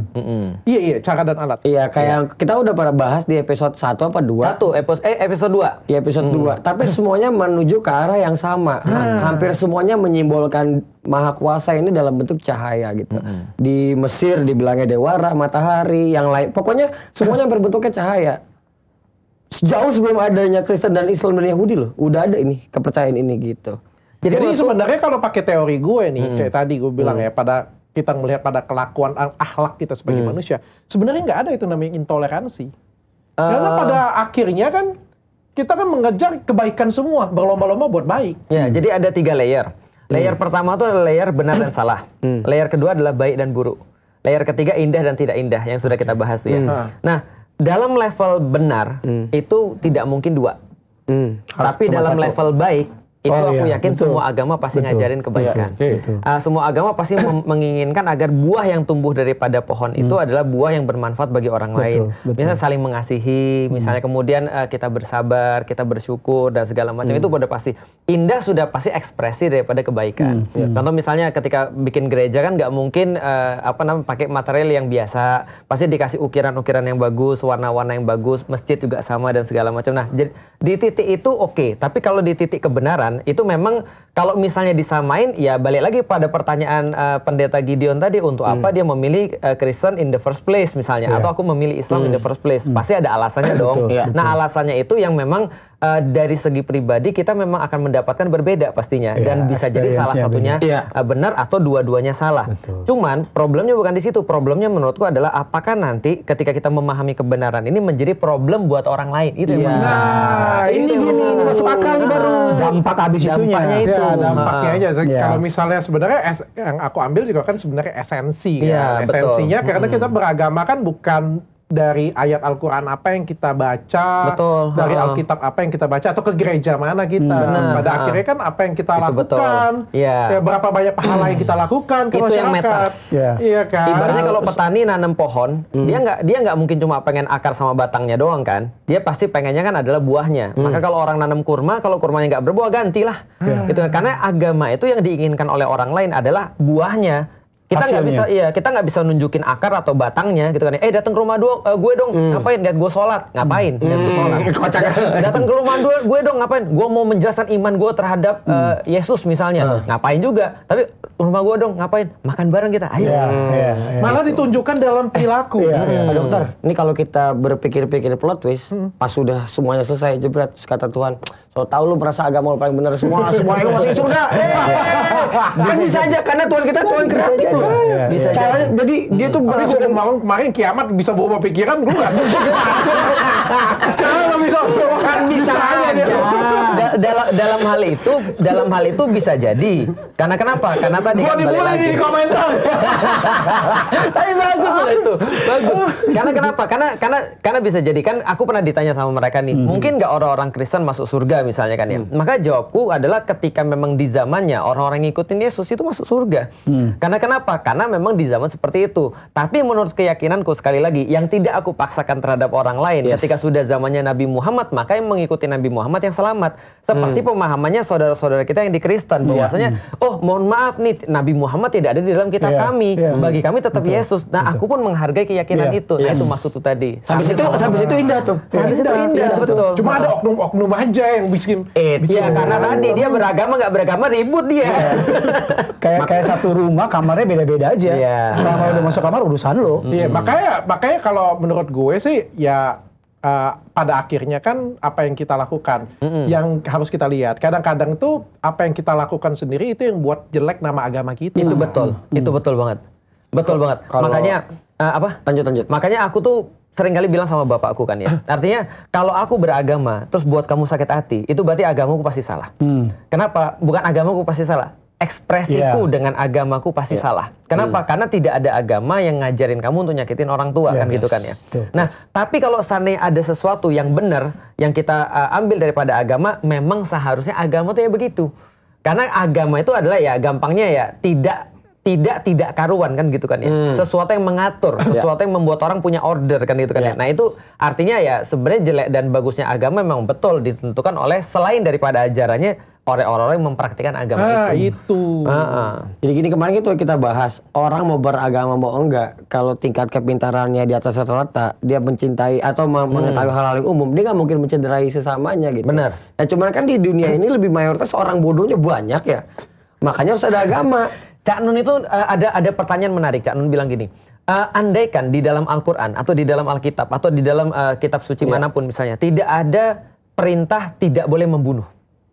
Kan? Iya iya, cara dan alat. Iya, kayak iya. kita udah pernah bahas di episode 1 apa 2? Satu, episode eh episode 2. Iya, episode mm. 2. Tapi semuanya menuju ke arah yang sama. Ah. Hampir semuanya menyimbolkan Maha Kuasa ini dalam bentuk cahaya gitu. Hmm. Di Mesir di Belanga Dewara, matahari, yang lain. Pokoknya semuanya berbentuknya cahaya. Sejauh sebelum adanya Kristen dan Islam dan Yahudi loh, udah ada ini kepercayaan ini gitu. Jadi, Jadi sebenarnya kalau pakai teori gue nih, hmm. kayak tadi gue bilang hmm. ya, pada kita melihat pada kelakuan akhlak kita sebagai hmm. manusia, sebenarnya nggak ada itu namanya intoleransi. Uh. Karena ah. pada akhirnya kan kita kan mengejar kebaikan semua, berlomba-lomba buat baik. Ya, hmm. jadi ada tiga layer. Hmm. Layer hmm. pertama itu adalah layer benar dan salah. Hmm. Layer kedua adalah baik dan buruk. Layer ketiga indah dan tidak indah yang sudah kita bahas ya. Hmm. Ah. Nah, dalam level benar hmm. itu tidak mungkin dua. Hmm. Tapi dalam satu. level baik itu oh, aku iya, yakin betul, semua agama pasti betul, ngajarin kebaikan. okay. uh, semua agama pasti menginginkan agar buah yang tumbuh daripada pohon hmm. itu adalah buah yang bermanfaat bagi orang betul, lain. Betul. Misalnya saling mengasihi, hmm. misalnya kemudian uh, kita bersabar, kita bersyukur dan segala macam hmm. itu sudah pasti indah sudah pasti ekspresi daripada kebaikan. Hmm. Ya, hmm. Contoh misalnya ketika bikin gereja kan nggak mungkin uh, apa namanya pakai material yang biasa, pasti dikasih ukiran-ukiran yang bagus, warna-warna yang bagus, masjid juga sama dan segala macam. Nah, di titik itu oke, okay. tapi kalau di titik kebenaran kan itu memang kalau misalnya disamain ya balik lagi pada pertanyaan uh, pendeta Gideon tadi untuk hmm. apa dia memilih uh, Kristen in the first place misalnya yeah. atau aku memilih Islam hmm. in the hmm. first place hmm. pasti ada alasannya dong. Betul, nah betul. alasannya itu yang memang uh, dari segi pribadi kita memang akan mendapatkan berbeda pastinya yeah, dan bisa jadi salah satunya yeah. Iya. benar atau dua-duanya salah. Betul. Cuman problemnya bukan di situ. Problemnya menurutku adalah apakah nanti ketika kita memahami kebenaran ini menjadi problem buat orang lain itu ya. Yang iya. nah, ini gini masuk akal nah, baru dampak habis dampaknya iya, itu. Ya, dampaknya aja Yeah. kalau misalnya sebenarnya yang aku ambil juga kan sebenarnya esensi ya, esensinya betul. karena hmm. kita beragama kan bukan dari ayat Al-Quran apa yang kita baca, betul, dari uh, Alkitab apa yang kita baca, atau ke gereja mana kita. Benar. Pada uh, akhirnya kan apa yang kita lakukan, yeah. ya berapa banyak pahala yang kita lakukan ke Itu masyarakat. Yang metas. Yeah. Iya kan. Ibaratnya kalau petani nanam pohon, mm. dia nggak dia nggak mungkin cuma pengen akar sama batangnya doang kan. Dia pasti pengennya kan adalah buahnya. Mm. Maka kalau orang nanam kurma, kalau kurmanya nggak berbuah gantilah. Yeah. Gitu kan? Karena agama itu yang diinginkan oleh orang lain adalah buahnya kita nggak bisa iya kita nggak bisa nunjukin akar atau batangnya gitu kan eh datang ke rumah dua, uh, gue dong mm. ngapain lihat gue sholat ngapain mm. lihat gue sholat hmm. kocak datang ke rumah dua, gue dong ngapain gue mau menjelaskan iman gue terhadap mm. uh, Yesus misalnya uh. ngapain juga tapi rumah gue dong ngapain makan bareng kita ayo yeah, hmm. yeah, yeah. malah ditunjukkan dalam eh, perilaku eh, yeah, yeah. dokter ini kalau kita berpikir-pikir plot twist mm. pas sudah semuanya selesai jebret terus kata Tuhan so tau lu merasa agama lu paling benar semua semua itu masih surga kan bisa aja karena Tuhan kita Tuhan kreatif Iya, iya, iya. bisa Caranya, jadi hmm. dia tuh berasa kemarin kemarin kiamat bisa bawa pikiran lu enggak Sekarang gak bisa bawa kan bisa, bisa aja dia. Da dalam hal itu dalam hal itu bisa jadi. Karena kenapa? Karena tadi Gua kan dibully di komentar. Tapi bagus loh itu. Bagus. Karena kenapa? Karena karena karena bisa jadi kan aku pernah ditanya sama mereka nih, hmm. mungkin gak orang-orang Kristen masuk surga misalnya kan ya. Hmm. Maka jawabku adalah ketika memang di zamannya orang-orang ngikutin Yesus itu masuk surga. Hmm. Karena kenapa? Kenapa? Karena memang di zaman seperti itu. Tapi menurut keyakinanku sekali lagi, yang tidak aku paksakan terhadap orang lain yes. ketika sudah zamannya Nabi Muhammad, maka yang mengikuti Nabi Muhammad yang selamat. Seperti hmm. pemahamannya saudara-saudara kita yang di Kristen iya. bahwasanya, hmm. oh mohon maaf nih Nabi Muhammad tidak ada di dalam kita yeah. kami. Yeah. Bagi kami tetap Betul. Yesus. Nah, Betul. aku pun menghargai keyakinan yeah. itu. Nah, itu maksud tuh tadi. Habis itu habis itu indah tuh. Habis itu indah, indah betul. betul. Cuma ada oknum-oknum aja yang bikin. Eh, iya karena tadi dia beragama nggak beragama ribut dia. Iya. Kayak kayak satu rumah kamarnya beda beda-beda aja. Yeah. Selama udah masuk kamar urusan lo. Iya, yeah, mm. makanya makanya kalau menurut gue sih ya uh, pada akhirnya kan apa yang kita lakukan mm-hmm. yang harus kita lihat kadang-kadang tuh apa yang kita lakukan sendiri itu yang buat jelek nama agama kita itu hmm. betul mm itu betul banget betul kalo, banget kalau... makanya uh, apa lanjut lanjut makanya aku tuh sering kali bilang sama bapakku kan ya artinya kalau aku beragama terus buat kamu sakit hati itu berarti agamaku pasti salah mm. kenapa bukan agamaku pasti salah ekspresiku yeah. dengan agamaku pasti yeah. salah. Kenapa? Yeah. Hmm. Karena tidak ada agama yang ngajarin kamu untuk nyakitin orang tua yeah, kan yes. Iya. gitu kan ya. Tuh. Nah, tapi kalau seandainya ada sesuatu yang benar yang kita uh, ambil daripada agama, memang seharusnya agama tuh ya begitu. Karena agama itu adalah ya gampangnya ya tidak tidak tidak karuan kan gitu kan ya. Hmm. Sesuatu yang mengatur, iya. sesuatu yang membuat orang punya order kan gitu kan yeah. ya. Iya. Nah, itu artinya ya sebenarnya jelek dan bagusnya agama memang betul ditentukan oleh selain daripada ajarannya oleh orang-orang yang mempraktikkan agama ah, itu. itu. Ah, ah. Jadi gini kemarin itu kita bahas orang mau beragama mau enggak kalau tingkat kepintarannya di atas rata-rata dia mencintai atau hmm. mengetahui hal-hal yang umum dia nggak mungkin mencederai sesamanya gitu. Benar. Nah cuman kan di dunia ini lebih mayoritas orang bodohnya banyak ya. Makanya harus ada agama. Cak Nun itu uh, ada ada pertanyaan menarik. Cak Nun bilang gini, uh, andaikan di dalam Al-Qur'an atau di dalam Alkitab atau di dalam uh, kitab suci yeah. manapun misalnya tidak ada perintah tidak boleh membunuh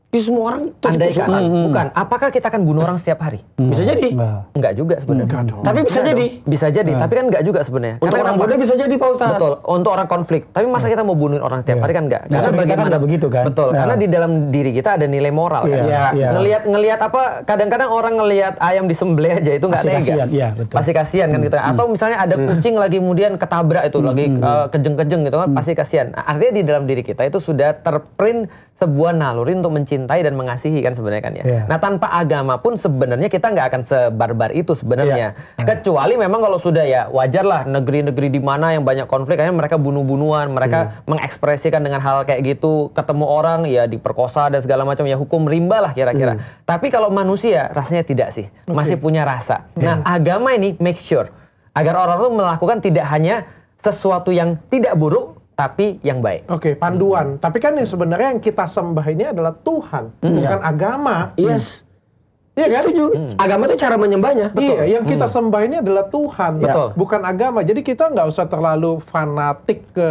Ya, semua orang Andai kan, hmm. bukan. Apakah kita akan bunuh orang setiap hari? Hmm. Bisa jadi. Nah. Enggak juga sebenarnya. Tapi bisa jadi. Bisa jadi, nah. tapi kan enggak juga sebenarnya. Untuk Karena orang bunuh bisa jadi Pak Ustaz. Betul, untuk orang konflik. Tapi masa nah. kita mau bunuh orang setiap yeah. hari kan enggak. Nah, Karena kan bagaimana kan begitu kan. Betul. Nah. Karena di dalam diri kita ada nilai moral yeah. kan. Yeah. Yeah. Ngelihat ngelihat apa kadang-kadang orang ngelihat ayam disembelih aja itu enggak tega. Kasihan. Iya, betul. Pasti kasihan kan kita. Hmm. Gitu. Atau hmm. misalnya ada hmm. kucing lagi kemudian ketabrak itu lagi eh, kejeng-kejeng gitu kan pasti kasihan. Nah, artinya di dalam diri kita itu sudah terprint sebuah naluri untuk mencintai mencintai dan mengasihi kan sebenarnya kan ya. Yeah. Nah tanpa agama pun sebenarnya kita nggak akan sebarbar itu sebenarnya. Yeah. Iya. Kecuali memang kalau sudah ya wajar lah negeri-negeri di mana yang banyak konflik, akhirnya mereka bunuh-bunuhan, mereka hmm. mengekspresikan dengan hal kayak gitu, ketemu orang ya diperkosa dan segala macam ya hukum rimba lah kira-kira. Hmm. Tapi kalau manusia rasanya tidak sih, okay. masih punya rasa. Yeah. Nah agama ini make sure agar orang itu melakukan tidak hanya sesuatu yang tidak buruk tapi yang baik. Oke, okay, panduan. Hmm. Tapi kan yang sebenarnya yang kita sembah ini adalah Tuhan, hmm. bukan iya. agama. Yes. Iya kan? Setuju. Hmm. Agama itu cara menyembahnya. Iya, Betul. Iya, yang kita hmm. sembah ini adalah Tuhan, iya. Betul. bukan agama. Jadi kita nggak usah terlalu fanatik ke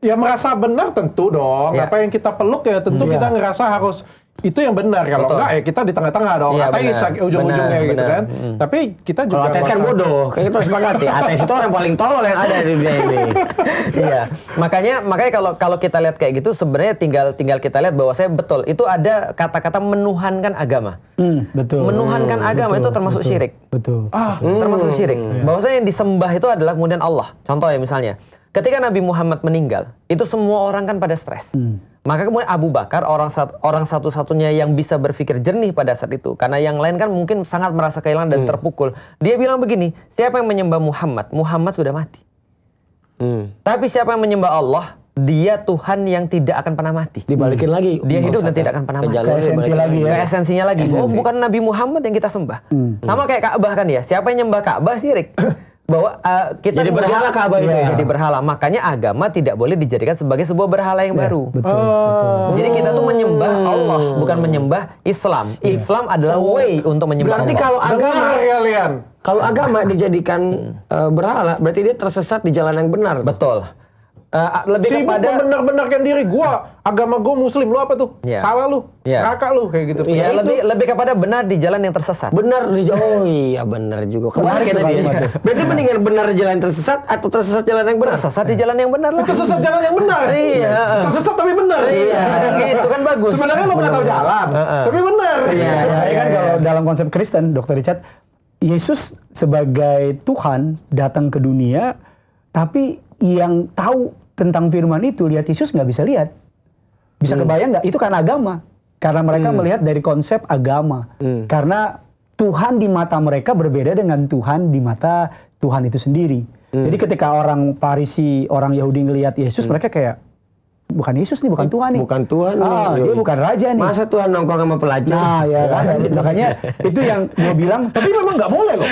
Ya merasa benar tentu dong. Ya. Apa yang kita peluk ya tentu ya. kita ngerasa harus itu yang benar kalau Betul. enggak ya kita di tengah-tengah dong ya, ateis ujung-ujungnya gitu bener. kan hmm. tapi kita juga kalau ateis kan bodoh kayak kita ya ateis itu orang paling tolol yang ada di dunia ini iya makanya makanya kalau kalau kita lihat kayak gitu sebenarnya tinggal tinggal kita lihat bahwa saya betul itu ada kata-kata menuhankan agama hmm, betul menuhankan hmm, agama betul, itu termasuk betul, syirik betul ah betul. termasuk syirik hmm, iya. bahwasanya yang disembah itu adalah kemudian Allah contoh ya misalnya Ketika Nabi Muhammad meninggal, itu semua orang kan pada stres. Hmm. Maka kemudian Abu Bakar orang orang satu-satunya yang bisa berpikir jernih pada saat itu karena yang lain kan mungkin sangat merasa kehilangan dan hmm. terpukul. Dia bilang begini, siapa yang menyembah Muhammad? Muhammad sudah mati. Hmm. Tapi siapa yang menyembah Allah? Dia Tuhan yang tidak akan pernah mati. Dibalikin hmm. lagi. Dia hidup dan tidak akan pernah mati. Ke esensi lagi ya. Ke esensinya lagi. Esensi. Oh, bukan Nabi Muhammad yang kita sembah. Hmm. Sama kayak Ka'bah kan ya. Siapa yang nyembah Ka'bah Sirik bahwa uh, kita jadi berhala Ka'bah itu iya. ya. jadi berhala makanya agama tidak boleh dijadikan sebagai sebuah berhala yang ya, baru betul, oh. betul. jadi kita tuh menyembah hmm. Allah bukan menyembah Islam ya. Islam adalah oh. way untuk menyembah berarti Allah. kalau agama kalian ya, kalau agama dijadikan hmm. uh, berhala berarti dia tersesat di jalan yang benar betul Uh, lebih Sibuk kepada benar benarkan diri gua agama gue muslim lu apa tuh yeah. salah lu yeah. kakak lu kayak gitu yeah, lebih itu. lebih kepada benar di jalan yang tersesat benar di oh iya benar juga kemarin kita dia berarti mendingan benar di jalan yang tersesat atau tersesat jalan yang benar tersesat di jalan yang benar lah tersesat jalan yang benar iya, iya. tersesat tapi benar iya gitu kan bagus sebenarnya lo nggak tahu jalan tapi benar iya kan iya, kalau iya, dalam konsep Kristen dokter Richard Yesus sebagai Tuhan datang ke dunia tapi yang tahu tentang firman itu lihat Yesus nggak bisa lihat. Bisa hmm. kebayang nggak? Itu karena agama. Karena mereka hmm. melihat dari konsep agama. Hmm. Karena Tuhan di mata mereka berbeda dengan Tuhan di mata Tuhan itu sendiri. Hmm. Jadi ketika orang Farisi orang Yahudi ngelihat Yesus, hmm. mereka kayak bukan Yesus nih, bukan Tuhan nih. Bukan Tuhan ah, Dia bukan raja nih. Masa Tuhan nongkrong sama pelajar? Nah, ya iya. kan. Makanya itu yang gue bilang, tapi memang nggak boleh loh.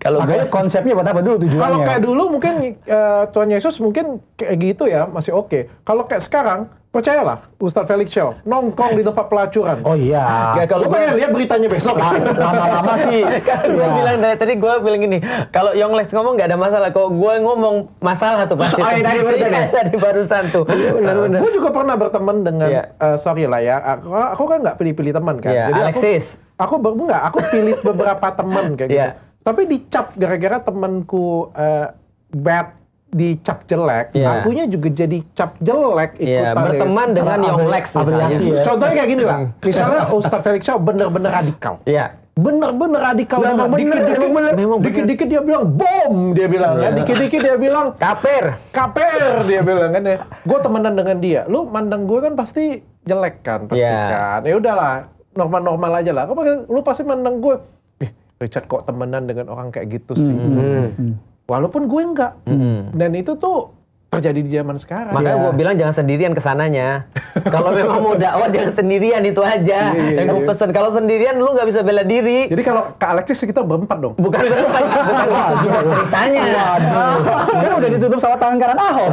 Kalau Makanya gua, konsepnya buat apa dulu tujuannya? Kalau kayak dulu mungkin uh, Tuhan Yesus mungkin kayak gitu ya, masih oke. Okay. Kalau kayak sekarang, Percayalah, Ustadz Felix Shaw Nongkong di tempat pelacuran. Oh iya. Gak, kalau gue pengen lihat beritanya besok. Ah, lama-lama sih. Kan gue iya. bilang dari tadi gue bilang gini, kalau Young Yongles ngomong gak ada masalah. Kalau gue ngomong masalah tuh pasti. Oh iya tadi iya, barusan ya. Tadi barusan tuh. Benar-benar. Nah, gue juga pernah berteman dengan, yeah. Iya. uh, sorry lah ya, aku, aku kan gak pilih-pilih teman kan. Yeah, Jadi Alexis. Aku, aku enggak, aku pilih beberapa teman kayak yeah. gitu. Tapi dicap gara-gara temanku uh, bad dicap jelek, yeah. akunya juga jadi cap jelek iya, ikutan yeah, berteman ya. dengan yang Lex misalnya. Ya. Contohnya kayak gini lah, hmm. misalnya Ustaz Felix Shaw bener-bener radikal. Iya. Yeah. Bener-bener radikal memang bener, dikit, bener, dikit, dikit-dikit dia bilang bom dia bilang yeah. kan, iya. dikit-dikit dia bilang kaper, kaper dia bilang kan ya. Gue temenan dengan dia, lu mandang gue kan pasti jelek kan, pasti yeah. kan. Ya udahlah, normal-normal aja lah. Lu pasti mandang gue, eh, Richard kok temenan dengan orang kayak gitu sih. Mm -hmm. hmm. hmm. Walaupun gue enggak. mm Dan itu tuh terjadi di zaman sekarang. Makanya yeah. gue bilang jangan sendirian kesananya. kalau memang mau dakwah jangan sendirian itu aja. Yang Dan gue pesen kalau sendirian lu nggak bisa bela diri. Jadi kalau ke Alexis kita berempat dong. Bukan berempat, bukan itu juga ceritanya. kan udah ditutup sama tangan karena Ahok.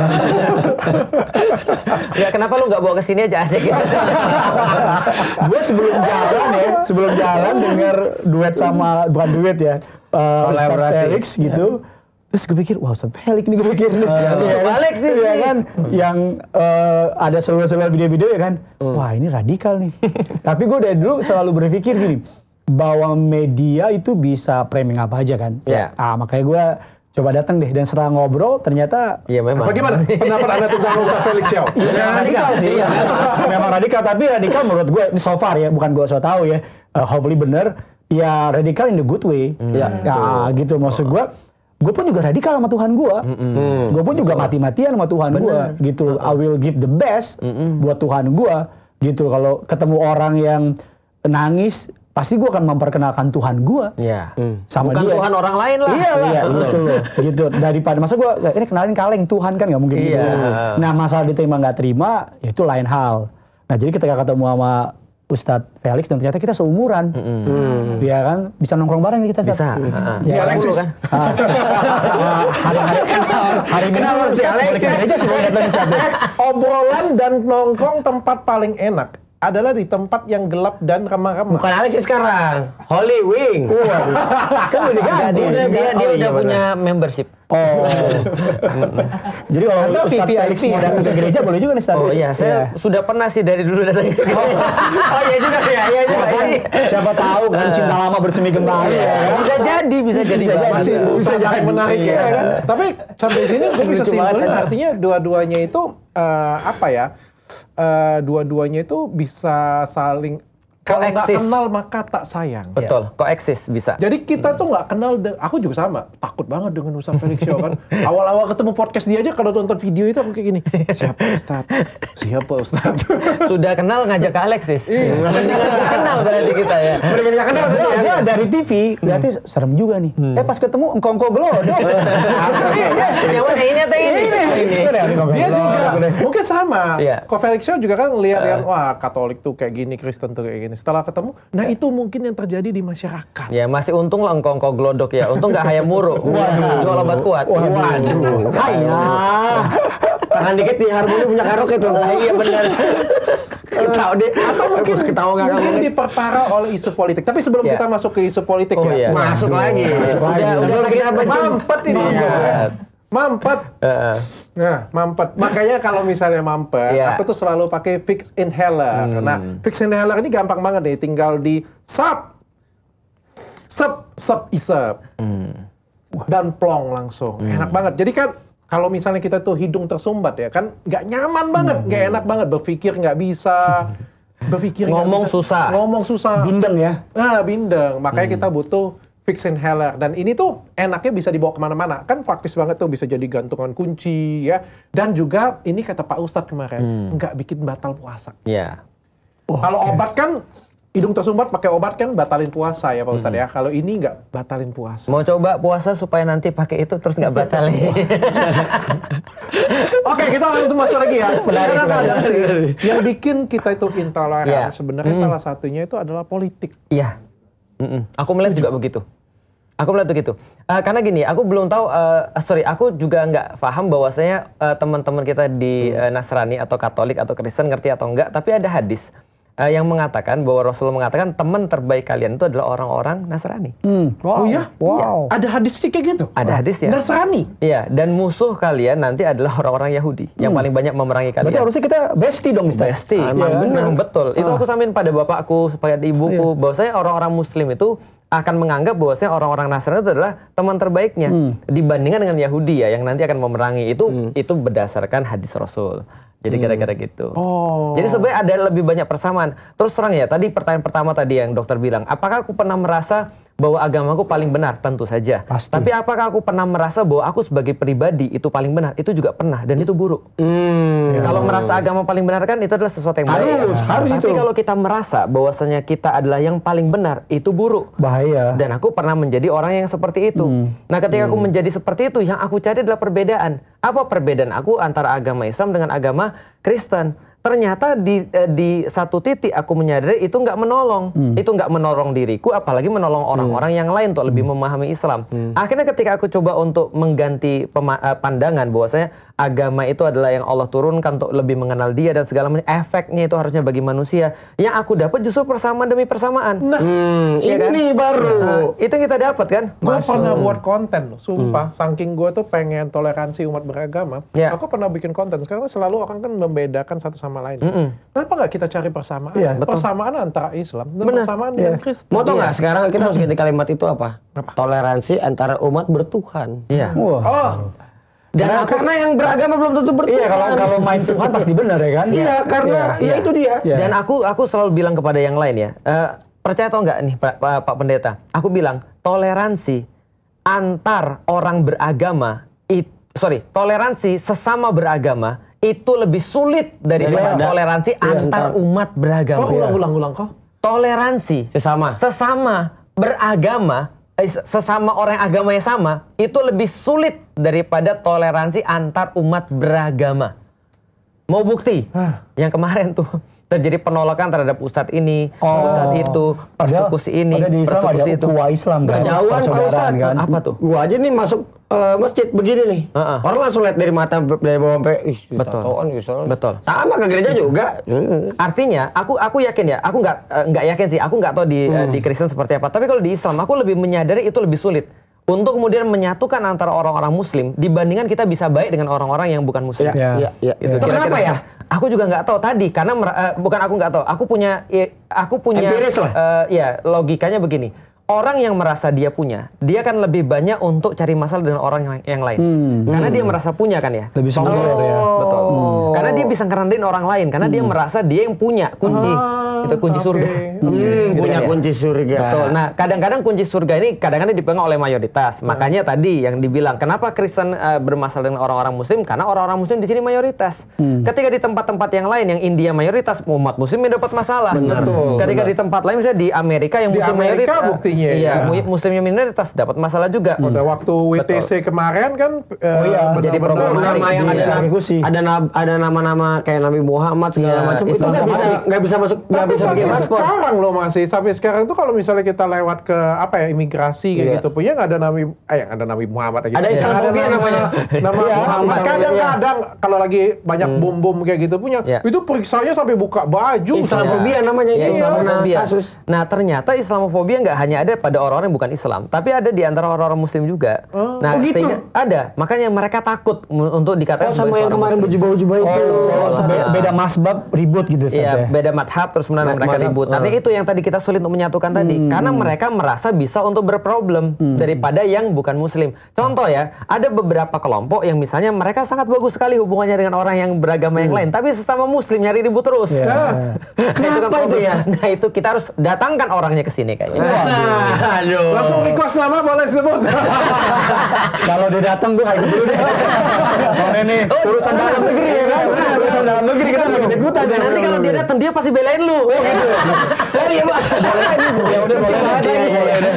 ya kenapa lu nggak bawa kesini aja asik gitu. gue sebelum jalan ya, sebelum jalan denger duet sama bukan duet ya, uh, kolaborasi. Felix gitu. Yeah terus gue pikir wah Ustadz Felix nih gue pikir nih uh, ya, ya kan yang uh, ada seluruh-seluruh video-video ya kan uh. wah ini radikal nih tapi gue dari dulu selalu berpikir gini bahwa media itu bisa framing apa aja kan yeah. ah makanya gue coba datang deh dan setelah ngobrol ternyata iya memang bagaimana pendapat anda tentang Ustaz Felix Xiao iya, ya, radikal sih iya. memang radikal tapi radikal menurut gue ini so far ya bukan gue so tau ya uh, hopefully bener ya radikal in the good way mm. ya, nah, gitu maksud gue gue pun juga radikal sama Tuhan gue. Mm -mm. Gue pun juga mati-matian sama Tuhan gue. Gitu loh, I will give the best mm -mm. buat Tuhan gue. Gitu kalau ketemu orang yang nangis, pasti gue akan memperkenalkan Tuhan gue. Iya. Yeah. Mm. Sama Bukan dia. Tuhan orang lain lah. Iya lah, iya, gitu Gitu, daripada, masa gue, eh, ini kenalin kaleng Tuhan kan gak mungkin yeah. gitu. Nah masalah diterima gak terima, ya itu lain hal. Nah jadi ketika ketemu sama Ustadz Felix dan ternyata kita seumuran, mm -hmm. ya kan bisa nongkrong bareng kita Ustadz. Bisa. Uh, ya, Alexis. Kan? kan? Ah. hari hari hari kenal Ustadz Alexis. Aja sih, Ustadz. Obrolan dan nongkrong tempat paling enak adalah di tempat yang gelap dan remah-remah. Bukan sih sekarang, Holy Wing. kan udah dia, dia, dia, dia, oh, iya, udah punya membership. Oh. Jadi kalau Anda VIP Alex mau ya. datang ke gereja boleh juga nih Ustaz. Oh iya, saya iya. sudah pernah sih dari dulu datang ke gereja. Oh, oh iya juga ya, iya juga. Iya. iya. Siapa tahu kan nah. cinta lama bersemi kembali. Bisa jadi, bisa jadi. Bisa jadi, masih, bisa jadi menarik ya kan? Tapi sampai sini gue bisa simpulin artinya dua-duanya itu eh, apa ya? uh, dua-duanya itu bisa saling kalau nggak kenal maka tak sayang. Betul, ya. koeksis bisa. Jadi kita hmm. tuh nggak kenal, aku juga sama. Takut banget dengan Ustaz Felix Show kan. Awal-awal ketemu podcast dia aja kalau nonton video itu aku kayak gini. Siapa Ustaz? Siapa Ustaz? Sudah kenal ngajak ke Alexis. Iya. Sudah kenal berarti kita ya. Berbeda kenal. Dia ya. dari TV, berarti hmm. serem juga nih. Hmm. Eh pas ketemu engkong glodok. Iya, iya. iya, yang mana ini atau ini? Ini. ini. Dia juga. Mungkin sama. Kok Felix Show juga kan lihat-lihat, kan, wah Katolik tuh kayak gini, Kristen tuh kayak gini setelah ketemu, nah ya. itu mungkin yang terjadi di masyarakat. Ya masih untung lah engkau engkau glodok ya. Untung nggak hayam muruk. Jual obat kuat. Waduh. kuat, Tangan dikit di harmoni punya karok itu. kuat, iya benar. kuat, deh. Atau mungkin ketawa nggak Mungkin diperparah oleh isu politik. Tapi sebelum ya. kita masuk ke isu politik oh, ya. Iya. Masuk lagi. Masuk lagi. Sebelum kita mampet ini. Mampet. nah, mampet. Makanya kalau misalnya mampet, yeah. aku tuh selalu pakai fix inhaler. Hmm. Nah, fix inhaler ini gampang banget deh, tinggal di sap, sep, sep, isep. Hmm. Dan plong langsung. Hmm. Enak banget. Jadi kan kalau misalnya kita tuh hidung tersumbat ya kan nggak nyaman banget, nggak hmm. enak banget berpikir nggak bisa. berpikir ngomong susah. Ngomong susah. Bindeng ya. Nah, bindeng. Makanya hmm. kita butuh fix inhaler ya. dan ini tuh enaknya bisa dibawa kemana-mana kan praktis banget tuh bisa jadi gantungan kunci ya dan juga ini kata Pak Ustadz kemarin hmm. nggak bikin batal puasa. ya Yeah. Oh, kalau okay. obat kan hidung tersumbat pakai obat kan batalin puasa ya Pak Ustadz hmm. ya. Kalau ini nggak batalin puasa. Mau coba puasa supaya nanti pakai itu terus nggak batalin. Ya? Oke okay, kita langsung masuk lagi ya. Menarik, menarik. Sih. Yang bikin kita itu intoleran yeah. sebenarnya hmm. salah satunya itu adalah politik. Iya. Yeah. Mm -mm. Aku melihat juga begitu. Aku melihat begitu. Uh, karena gini, aku belum tahu. Uh, sorry, aku juga nggak paham bahwasanya uh, teman-teman kita di hmm. uh, Nasrani atau Katolik atau Kristen ngerti atau enggak. Tapi ada hadis uh, yang mengatakan bahwa Rasulullah mengatakan teman terbaik kalian itu adalah orang-orang Nasrani. Hmm. Wow. Oh ya, wow. Iya. Ada hadis kayak gitu. Ada hadis ya. Nasrani. Iya. Dan musuh kalian nanti adalah orang-orang Yahudi hmm. yang paling banyak memerangi kalian. Berarti harusnya kita bestie dong, Mister. Bestie. Emang ya, benar. Betul. Ah. Itu aku samin pada bapakku, pada ibuku. Ah, iya. Bahwasanya orang-orang Muslim itu akan menganggap bahwasanya orang-orang Nasrani itu adalah teman terbaiknya hmm. dibandingkan dengan Yahudi ya yang nanti akan memerangi itu hmm. itu berdasarkan hadis Rasul. Jadi hmm. kira-kira hmm. gitu. Oh. Jadi sebenarnya ada lebih banyak persamaan. Terus terang ya, tadi pertanyaan pertama tadi yang dokter bilang, apakah aku pernah merasa bahwa agamaku paling benar tentu saja. Pasti. Tapi apakah aku pernah merasa bahwa aku sebagai pribadi itu paling benar? Itu juga pernah dan itu buruk. Hmm. Ya. Kalau merasa agama paling benar kan itu adalah sesuatu yang baik. Harus, harus Tapi itu. kalau kita merasa bahwasanya kita adalah yang paling benar, itu buruk. Bahaya. Dan aku pernah menjadi orang yang seperti itu. Hmm. Nah, ketika hmm. aku menjadi seperti itu, yang aku cari adalah perbedaan. Apa perbedaan aku antara agama Islam dengan agama Kristen? ternyata di eh, di satu titik aku menyadari itu nggak menolong hmm. itu nggak menolong diriku apalagi menolong hmm. orang-orang hmm. yang lain untuk lebih hmm. memahami Islam hmm. akhirnya ketika aku coba untuk mengganti eh, pandangan bahwasanya agama itu adalah yang Allah turunkan untuk lebih mengenal dia dan segala macam efeknya itu harusnya bagi manusia yang aku dapat justru persamaan demi persamaan nah hmm, ya ini kan? baru nah, itu yang kita dapat kan gue pernah buat konten sumpah hmm. saking gue tuh pengen toleransi umat beragama ya. aku pernah bikin konten sekarang selalu orang kan membedakan satu sama sama lain. Mm -mm. Kenapa nggak kita cari persamaan? Yeah, betul. Persamaan antara Islam dan Bener. persamaan yeah. dengan Kristen. Mau tau nggak? Iya. Sekarang kita harus ganti kalimat itu apa? apa? Toleransi antara umat bertuhan. Iya. Yeah. Wow. Oh. Dan nah, aku, yang beragama belum tentu bertuhan. Iya, kalau kalau main Tuhan pasti benar ya kan? Iya, karena iya. ya itu dia. Iya. Dan aku aku selalu bilang kepada yang lain ya, uh, percaya atau enggak nih Pak, Pak, Pak Pendeta? Aku bilang toleransi antar orang beragama, it, sorry, toleransi sesama beragama itu lebih sulit daripada ya, toleransi ya, antar ya, umat beragama. Oh, ulang, ulang, ulang kok. Toleransi sesama, sesama beragama, eh, sesama orang agama yang sama itu lebih sulit daripada toleransi antar umat beragama. Mau bukti? Hah. Yang kemarin tuh terjadi penolakan terhadap ustadz ini, oh. ustadz itu, persekusi ini, di Islam persekusi ada itu. Kuah Islam kan? Kejauhan Pak Ustadz. Kan? Apa tuh? Gua aja nih masuk uh, masjid begini nih. Uh -uh. Orang langsung lihat dari mata dari bawah sampai betul. Tatoan, gitu. betul. Sama ke gereja juga. Artinya aku aku yakin ya, aku nggak eh, nggak uh, yakin sih, aku nggak tahu di eh, hmm. uh, di Kristen seperti apa. Tapi kalau di Islam aku lebih menyadari itu lebih sulit untuk kemudian menyatukan antara orang-orang Muslim dibandingkan kita bisa baik dengan orang-orang yang bukan Muslim. Iya, iya. iya. Itu kenapa ya? Aku juga nggak tahu tadi karena uh, bukan aku nggak tahu. Aku punya, ya, aku punya. Empiris Uh, ya logikanya begini. Orang yang merasa dia punya, dia akan lebih banyak untuk cari masalah dengan orang yang lain. Hmm. Karena hmm. dia merasa punya kan ya. Lebih sombong oh. ya. Betul. Hmm. Karena dia bisa ngerendahin orang lain karena hmm. dia merasa dia yang punya kunci. Oh itu kunci okay. surga. Eh. Iya, hmm, gitu punya ya. kunci surga. Betul. Nah, kadang-kadang kunci surga ini kadang-kadang dipegang oleh mayoritas. Hmm. Makanya tadi yang dibilang kenapa Kristen uh, bermasalah dengan orang-orang muslim karena orang-orang muslim di sini mayoritas. Hmm. Ketika di tempat-tempat yang lain yang India mayoritas umat muslim yang dapat masalah. Benar. Betul. Ketika benar. di tempat lain misalnya di Amerika yang muslim di Amerika mayoritas. buktinya. Iya, ya. muslimnya minoritas dapat masalah juga. Hmm. Pada waktu WTC Betul. kemarin kan uh, oh iya, jadi problem Nama yang ada, ada nama-nama kayak Nabi Muhammad segala ya, macam itu nggak bisa nggak bisa masuk nggak sampai sekarang loh masih sampai sekarang itu kalau misalnya kita lewat ke apa ya imigrasi kayak iya. gitu punya nggak ada Nabi eh ada Nabi Muhammad gitu. Ada yang ada namanya. Nama iya, Muhammad kadang-kadang iya. kalau lagi banyak hmm. bom-bom kayak gitu punya itu periksanya sampai buka baju. Islamofobia namanya yeah, Islamofobia. Nah, kasus. Nah, ternyata Islamofobia nggak hanya ada pada orang-orang yang bukan Islam, tapi ada di antara orang-orang muslim juga. Oh. Nah, oh, gitu? sehingga ada. Makanya mereka takut untuk dikatakan oh, sama yang kemarin baju-baju itu. Ya. beda masbab ribut gitu saja ya. beda madhab terus benar mereka ribut. Nanti eh. itu yang tadi kita sulit untuk menyatukan tadi hmm. karena mereka merasa bisa untuk berproblem hmm. daripada yang bukan muslim. Contoh ya, ada beberapa kelompok yang misalnya mereka sangat bagus sekali hubungannya dengan orang yang beragama yang hmm. lain tapi sesama muslim nyari ribut terus. Yeah. Ya. Kenapa itu, kan itu ya? Nah, itu kita harus datangkan orangnya ke sini kayaknya. Nah, aduh. Langsung request nama boleh sebut. Kalau dia datang gue kayak gitu deh. Oh, nih? Urusan kan dalam negeri ya kan? kan? Urusan dalam negeri kita kan lagi ikutan. Nanti ya. kalau dia datang dia pasti belain lu oh gitu oh iya pak ya udah boleh lagi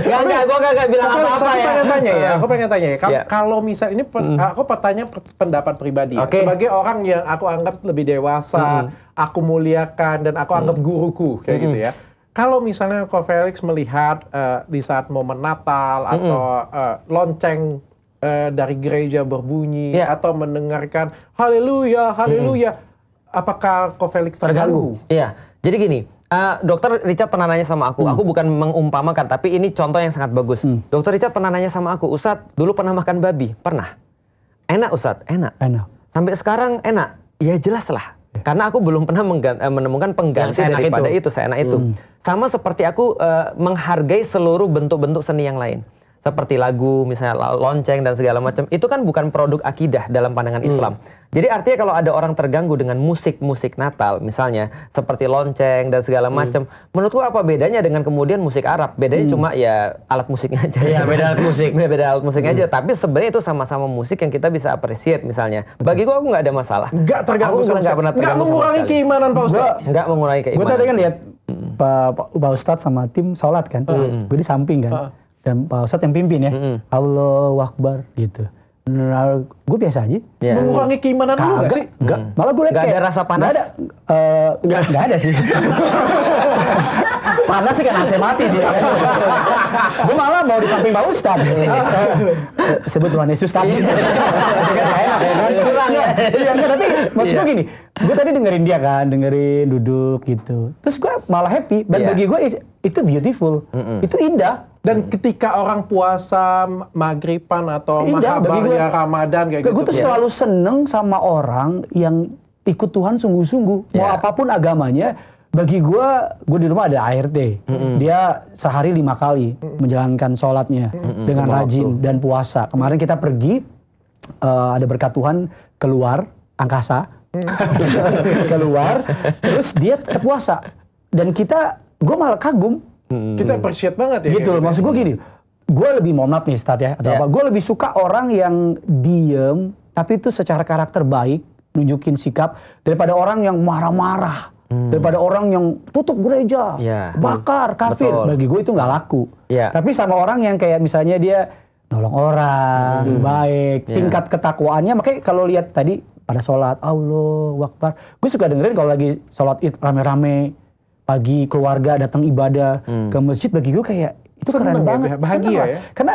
nggak nggak gue nggak bilang apa apa ya pengen tanya ya aku pengen tanya ya iya. kalau misal ini hmm. aku pertanyaan pendapat pribadi ya. sebagai orang yang aku anggap lebih dewasa hmm. aku muliakan dan aku anggap hmm. guruku kayak gitu ya kalau misalnya Ko Felix melihat uh, di saat momen Natal mm-hmm. atau uh, lonceng uh, dari gereja berbunyi yeah. atau mendengarkan Haleluya, Haleluya, mm-hmm. apakah Ko Felix terganggu? Iya. Yeah. Jadi gini, Uh, dokter Richard pernah nanya sama aku, hmm. aku bukan mengumpamakan, tapi ini contoh yang sangat bagus. Hmm. Dokter Richard pernah nanya sama aku, Ustadz dulu pernah makan babi? Pernah. Enak Ustadz, enak. Enak. Sampai sekarang enak? Ya jelas lah. Ya. Karena aku belum pernah eh, menemukan pengganti ya, daripada itu, itu seenak hmm. itu. Sama seperti aku uh, menghargai seluruh bentuk-bentuk seni yang lain seperti lagu misalnya lonceng dan segala macam itu kan bukan produk akidah dalam pandangan hmm. Islam. Jadi artinya kalau ada orang terganggu dengan musik-musik Natal misalnya seperti lonceng dan segala hmm. macam, hmm. menurutku apa bedanya dengan kemudian musik Arab? Bedanya hmm. cuma ya alat musiknya aja. Iya, beda alat musik. beda alat musiknya hmm. aja, tapi sebenarnya itu sama-sama musik yang kita bisa appreciate misalnya. Bagi gua aku nggak ada masalah. Nggak terganggu aku sama nggak pernah terganggu. Nggak mengurangi keimanan Pak Ustaz. Nggak mengurangi keimanan. Gua tadi kan lihat hmm. Pak Ustadz sama tim sholat kan, hmm. gue di samping kan. Uh dan Pak Ustadz yang pimpin ya. Mm -hmm. Allah wakbar gitu. Nah, gue biasa aja. Yeah. Mengurangi keimanan Kaga, lu gak sih? Enggak. Hmm. Malah gue liat gak kayak... ada rasa panas? Eh, gak ada. Uh, gak, ada sih. panas sih kan AC mati sih. gue malah mau di samping Pak Ustad. Iya. Eh, sebut Tuhan Yesus tadi. Iya. Kan ya kan? Kurang ya. Nah, iya, tapi iya. maksud gue gini. Gue tadi dengerin dia kan, dengerin duduk gitu. Terus gue malah happy. Dan bagi gue itu beautiful. Itu indah dan hmm. ketika orang puasa maghriban atau iya, mahabar ya Ramadan kayak gitu. Gue tuh ya. selalu seneng sama orang yang ikut Tuhan sungguh-sungguh. Yeah. Mau ya. apapun agamanya, bagi gue, gue di rumah ada ART. Mm -hmm. Dia sehari lima kali mm -hmm. menjalankan sholatnya mm -hmm. dengan Cuma rajin waktu. dan puasa. Kemarin kita pergi, uh, ada berkat Tuhan keluar angkasa. Mm. keluar, terus dia tetap puasa. Dan kita, gue malah kagum Hmm. Kita appreciate banget ya. Gitu, gitu maksud ya. gue gini, gue lebih mau maaf nih Stat ya, atau yeah. apa, gue lebih suka orang yang diem, tapi itu secara karakter baik, nunjukin sikap, daripada orang yang marah-marah. Hmm. Daripada orang yang tutup gereja, yeah. bakar, hmm. kafir. Betul. Bagi gue itu nggak laku. Yeah. Tapi sama orang yang kayak misalnya dia nolong orang, hmm. baik, yeah. tingkat ketakwaannya. Makanya kalau lihat tadi pada sholat, Allah, wakbar. Gue suka dengerin kalau lagi sholat id rame-rame pagi keluarga datang ibadah hmm. ke masjid bagi gue kayak itu Seneng keren ya, banget bahagia ya karena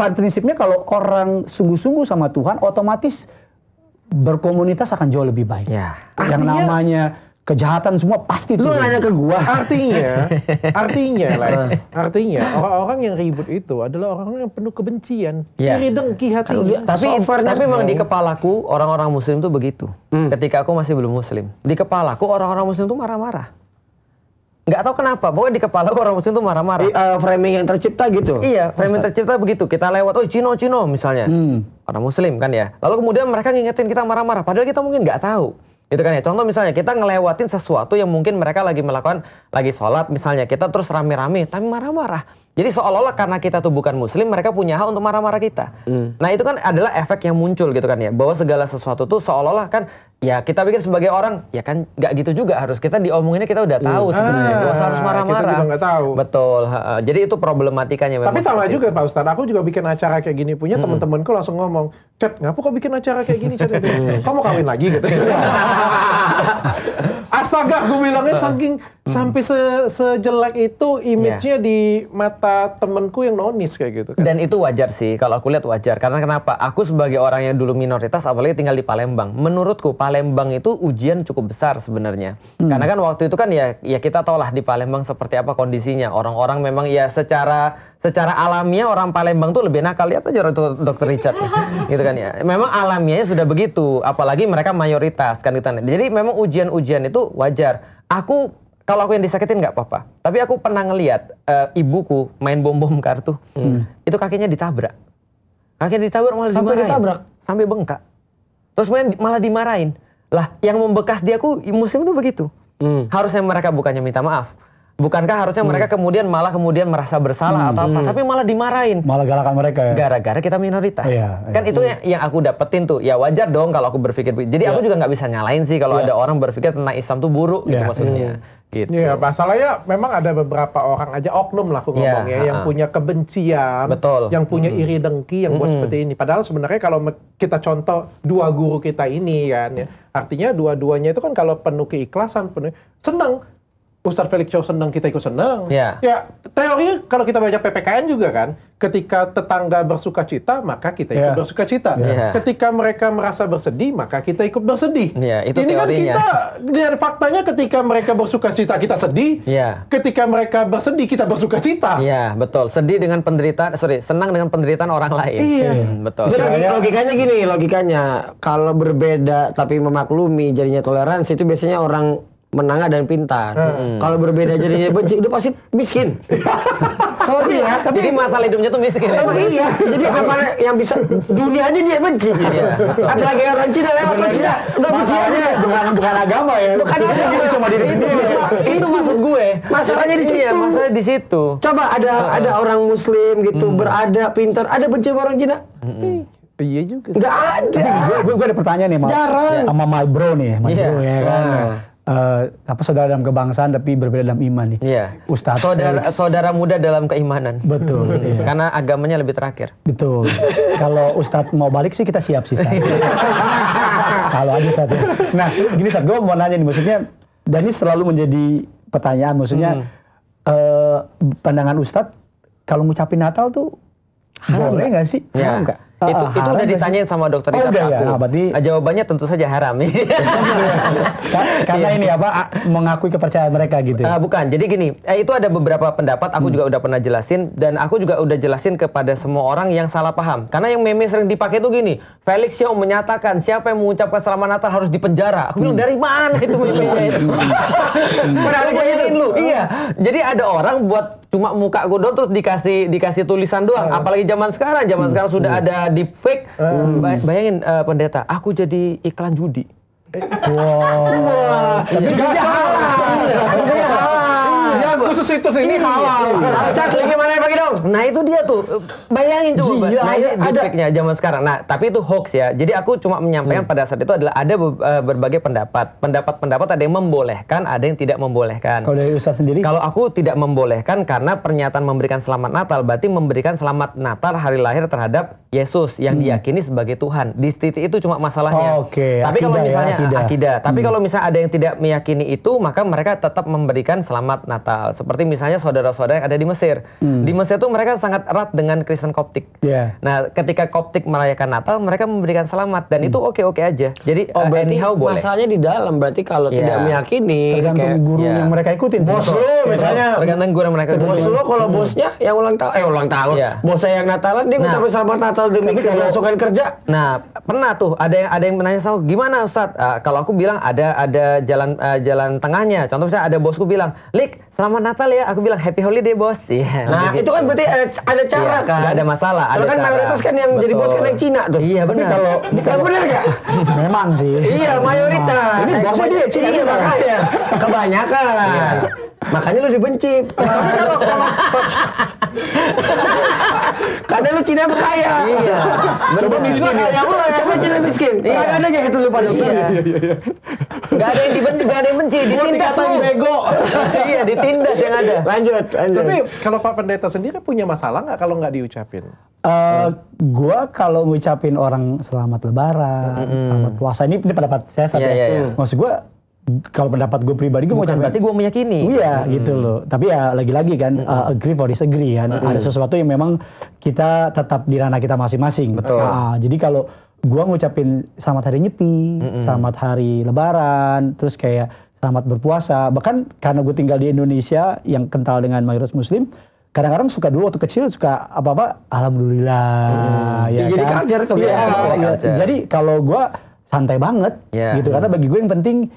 pada prinsipnya kalau orang sungguh-sungguh sama Tuhan otomatis berkomunitas akan jauh lebih baik ya. yang Artinya, namanya kejahatan semua pasti lu nanya ke gua artinya artinya lah eh. artinya orang-orang yang ribut itu adalah orang yang penuh kebencian ya. iri dengki hatinya tapi Sofer tapi memang di kepalaku orang-orang muslim tuh begitu hmm. ketika aku masih belum muslim di kepalaku orang-orang muslim tuh marah-marah nggak tahu kenapa pokoknya di kepala orang muslim tuh marah-marah uh, framing yang tercipta gitu iya framing Ustaz. tercipta begitu kita lewat oh Cino Cino misalnya hmm. orang muslim kan ya lalu kemudian mereka ngingetin kita marah-marah padahal kita mungkin nggak tahu itu kan ya contoh misalnya kita ngelewatin sesuatu yang mungkin mereka lagi melakukan lagi sholat misalnya kita terus rame-rame tapi marah-marah jadi seolah-olah karena kita tuh bukan muslim mereka punya hak untuk marah-marah kita hmm. nah itu kan adalah efek yang muncul gitu kan ya bahwa segala sesuatu tuh seolah-olah kan ya kita pikir sebagai orang ya kan nggak gitu juga harus kita diomonginnya kita udah tahu hmm. sebenarnya ah, usah harus marah-marah kita juga nggak tahu betul ha, ha. jadi itu problematikanya tapi sama gitu. juga itu. pak Ustadz aku juga bikin acara kayak gini punya hmm. teman-temanku langsung ngomong cat ngapa kok bikin acara kayak gini cat gitu. kamu kawin lagi gitu Astaga, gue bilangnya saking sampai se sejelek itu image-nya yeah. di mata temenku yang nonis kayak gitu kan. Dan itu wajar sih, kalau aku lihat wajar. Karena kenapa? Aku sebagai orang yang dulu minoritas, apalagi tinggal di Palembang. Menurutku Palembang itu ujian cukup besar sebenarnya. Hmm. Karena kan waktu itu kan ya ya kita tahu lah di Palembang seperti apa kondisinya. Orang-orang memang ya secara secara alamiah orang Palembang tuh lebih nakal lihat aja dokter Richard gitu kan ya memang alamiahnya sudah begitu apalagi mereka mayoritas kan gitu kan. jadi memang ujian-ujian itu wajar aku kalau aku yang disakitin nggak apa-apa tapi aku pernah ngelihat uh, eh, ibuku main bom bom kartu hmm. itu kakinya ditabrak kakinya ditabrak malah sampai dimarahin. ditabrak sampai bengkak terus main malah dimarahin lah yang membekas di aku muslim itu begitu hmm. harusnya mereka bukannya minta maaf Bukankah harusnya mereka hmm. kemudian malah kemudian merasa bersalah hmm. atau apa, hmm. tapi malah dimarahin. Malah galakan mereka ya. Gara-gara kita minoritas. Iya, iya. Kan itu hmm. yang, yang aku dapetin tuh. Ya wajar dong kalau aku berpikir. Jadi yeah. aku juga nggak bisa nyalain sih kalau yeah. ada orang berpikir tentang Islam tuh buruk gitu iya, maksudnya. Iya. Gitu. Iya, masalahnya memang ada beberapa orang aja oknum lah aku iya, ngomongnya yang punya kebencian, Betul. yang punya hmm. iri dengki yang hmm. buat seperti ini. Padahal sebenarnya kalau kita contoh dua guru kita ini kan ya. Artinya dua-duanya itu kan kalau penuh keikhlasan, penuh senang Ustadz Felix Chow senang, kita ikut senang. Iya. Ya. Ya, teori kalau kita baca PPKN juga kan, ketika tetangga bersuka cita, maka kita ikut ya. bersuka cita. Ya. Ketika mereka merasa bersedih, maka kita ikut bersedih. Ya, itu Ini kan teorinya. kan kita, dan faktanya ketika mereka bersuka cita, kita sedih. Ya. Ketika mereka bersedih, kita bersuka cita. Iya, betul. Sedih dengan penderitaan, sorry, senang dengan penderitaan orang lain. Iya. Hmm, betul. Jadi, logikanya gini, logikanya, kalau berbeda tapi memaklumi jadinya toleransi, itu biasanya orang menang dan pintar. Hmm. Kalau berbeda jadinya benci, udah pasti miskin. Sorry ya. Tapi jadi masalah hidupnya tuh miskin. Tapi ya. iya. Jadi apa yang bisa dunia aja dia benci. Iya, Apalagi orang Cina lewat orang Cina udah benci aja. Bukan bukan agama ya. Bukan agama. Itu sama diri sendiri. Itu maksud gue. Masalahnya di iya, situ. Iya, masalah di situ. Coba ada ah. ada orang Muslim gitu hmm. berada pintar, ada benci orang Cina. Hmm. Iya juga. Gak ada. Gue gue ada pertanyaan nih sama sama my bro nih, my iya. bro ya kan. Ah uh, apa saudara dalam kebangsaan tapi berbeda dalam iman nih. Iya. Ustaz saudara Felix. saudara muda dalam keimanan. Betul. Hmm, iya. Karena agamanya lebih terakhir. Betul. Kalau Ustadz mau balik sih kita siap sih. Kalau aja satu. Ya. Nah, gini Ustaz, gue mau nanya nih maksudnya dan ini selalu menjadi pertanyaan maksudnya hmm. uh, pandangan Ustadz kalau ngucapin Natal tuh haram boleh ya nggak sih? Ya. Haram gak? Uh, itu ah, ah, itu udah ditanyain sama dokter oh, udah, aku. Ya? Nah, berarti... Ah, jawabannya tentu saja haram. Karena ini apa mengakui kepercayaan mereka gitu. Uh, bukan. Jadi gini, eh, itu ada beberapa pendapat aku hmm. juga udah pernah jelasin dan aku juga udah jelasin kepada semua orang yang salah paham. Karena yang meme sering dipakai itu gini, Felix Xiao menyatakan siapa yang mengucapkan selamat Natal harus dipenjara. Aku bilang hmm. dari mana itu meme-nya itu? Hmm. Pernah lu. Hmm. Iya. Jadi ada orang buat cuma muka gue doang terus dikasih dikasih tulisan doang. Hmm. Apalagi zaman sekarang, zaman sekarang sudah ada deep fake. Hmm. Bay Bayangin uh, pendeta, aku jadi iklan judi. Wow. Eh, wah. Wow. Iya. Gak khusus situs ini halal. Satu gimana ya pagi dong? Nah itu dia tuh. Bayangin coba. Gila, nah, ya, ada fake zaman sekarang. Nah, tapi itu hoax ya. Jadi aku cuma menyampaikan hmm. pada saat itu adalah ada eh, berbagai pendapat. Pendapat-pendapat ada yang membolehkan, ada yang tidak membolehkan. Kalau dari Ustaz sendiri? Kalau aku tidak membolehkan karena pernyataan memberikan selamat Natal berarti memberikan selamat Natal hari lahir terhadap Yesus yang hmm. diyakini sebagai Tuhan. Di titik itu cuma masalahnya. Oh, Oke. Okay. Tapi kalau ya, misalnya ya, akidah. akidah. Tapi hmm. kalau misalnya ada yang tidak meyakini itu, maka mereka tetap memberikan selamat Natal seperti misalnya saudara-saudara yang ada di Mesir. Hmm. Di Mesir itu mereka sangat erat dengan Kristen Koptik. Yeah. Nah, ketika Koptik merayakan Natal, mereka memberikan selamat dan hmm. itu oke-oke aja. Jadi oh, eh, berarti anyhow boleh. Masalahnya di dalam berarti kalau yeah. tidak meyakini tergantung kayak, guru yeah. yang mereka ikutin. Bos lo iya. misalnya tergantung guru yang mereka ikutin. Bos lo kalau hmm. bosnya yang ulang tahun eh ulang tahun, yeah. bos saya yang Natalan dia nah, ngucapin selamat Natal demi kemasukan kerja. Nah, pernah tuh ada yang ada yang menanya sama gimana Ustadz? Uh, kalau aku bilang ada ada jalan uh, jalan tengahnya. Contoh misalnya ada bosku bilang, "Lik, Selamat Natal ya, aku bilang Happy Holiday bos. Iya. Nah gitu. itu kan berarti ada, eh, ada cara ya, kan? Gak ada masalah. Soalnya kan mayoritas kan yang Betul. jadi bos kan yang Cina tuh. Iya benar. kalau bukan benar nggak? Memang sih. Iya mayoritas. Ini bosnya dia Cina. Iya makanya kebanyakan. Iya. Makanya lu dibenci. karena lu Cina kaya. Iya. Coba miskin. coba, Cina miskin. Iya. ada aja itu lu pada. Iya. iya, iya, iya. Gak ada yang dibenci, gak ada yang benci. Ditindas lu. bego. Iya, tertindas yang ada. Lanjut, lanjut. Tapi kalau Pak Pendeta sendiri punya masalah nggak kalau nggak diucapin? Uh, gua kalau ngucapin orang selamat lebaran, -hmm. selamat puasa ini, ini pendapat saya saja. Iya, yeah, yeah, yeah. Maksud gua kalau pendapat gue pribadi gue mau ucapin. berarti gue meyakini iya hmm. gitu loh tapi ya lagi-lagi kan hmm. uh, agree for disagree kan hmm. ada sesuatu yang memang kita tetap di ranah kita masing-masing betul nah, jadi kalau gue ngucapin selamat hari nyepi hmm. selamat hari lebaran terus kayak selamat berpuasa. Bahkan karena gue tinggal di Indonesia yang kental dengan mayoritas muslim, kadang-kadang suka dulu waktu kecil suka apa-apa alhamdulillah hmm. ya, jadi kan? culture kebiasaan ya, ya, jadi kalau gue santai banget yeah. gitu karena bagi gue yang penting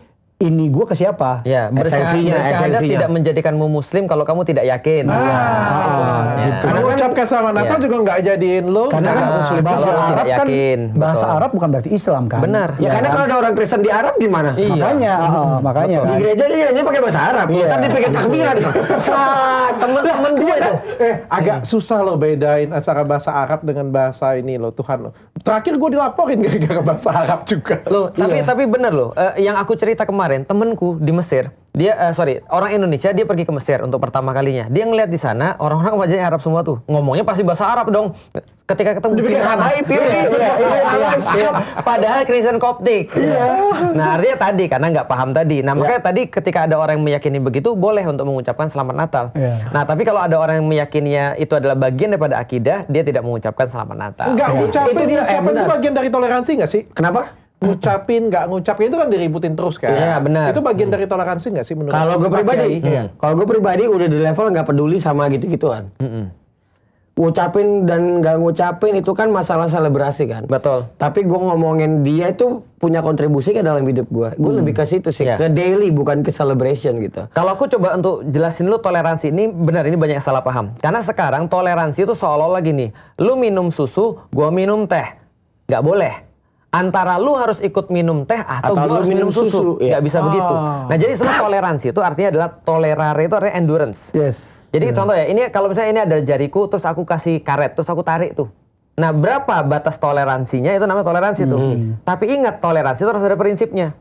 ini gue ke siapa? Ya, esensinya, esensinya. tidak menjadikanmu muslim kalau kamu tidak yakin. Nah, ya. ah, iya, gitu. gitu. Karena ucap kesamanatan ya. juga nggak jadiin lo karena kan ah, muslim. Bahasa Arab kan yakin. bahasa Arab bukan berarti Islam kan? Benar. Ya, ya karena kan? kalau ada orang Kristen di Arab gimana? Iya. Makanya, uh, makanya. Di kan? gereja dia hanya pakai bahasa Arab. Iya. Tadi pakai takbiran. Temen-temen dia iya itu. Kan? Eh, agak susah lo bedain antara bahasa Arab dengan bahasa ini lo Tuhan lo. Terakhir gue dilaporin gara-gara bahasa Arab juga. Lo, tapi tapi benar lo. Eh, yang aku cerita kemarin kemarin temenku di Mesir dia uh, sorry orang Indonesia dia pergi ke Mesir untuk pertama kalinya dia ngeliat di sana orang-orang wajahnya Arab semua tuh ngomongnya pasti bahasa Arab dong ketika ketemu Dibikin habaib iya, iya, iya, padahal Kristen Koptik nah artinya tadi karena nggak paham tadi nah makanya tadi ketika ada orang yang meyakini begitu boleh untuk mengucapkan selamat Natal nah tapi kalau ada orang yang meyakininya itu adalah bagian daripada akidah dia tidak mengucapkan selamat Natal nggak ucapin itu dia, eh, itu bagian dari toleransi nggak sih kenapa ngucapin nggak ngucapin itu kan diributin terus kan iya benar itu bagian hmm. dari toleransi nggak sih menurut kalau gue pribadi iya. hmm. kalau gue pribadi udah di level nggak peduli sama gitu gituan hmm ngucapin dan nggak ngucapin itu kan masalah selebrasi kan. Betul. Tapi gue ngomongin dia itu punya kontribusi ke dalam hidup gue. Gue hmm. lebih ke situ sih, yeah. ke daily bukan ke celebration gitu. Kalau aku coba untuk jelasin lu toleransi ini benar ini banyak salah paham. Karena sekarang toleransi itu seolah-olah gini, lu minum susu, gue minum teh, nggak boleh antara lu harus ikut minum teh atau, atau lu harus minum, susu, susu ya. Gak bisa oh. begitu. Nah, jadi semua toleransi itu artinya adalah tolerare itu artinya endurance. Yes. Jadi yeah. contoh ya, ini kalau misalnya ini ada jariku terus aku kasih karet, terus aku tarik tuh. Nah, berapa batas toleransinya itu namanya toleransi hmm. tuh. Tapi ingat toleransi itu harus ada prinsipnya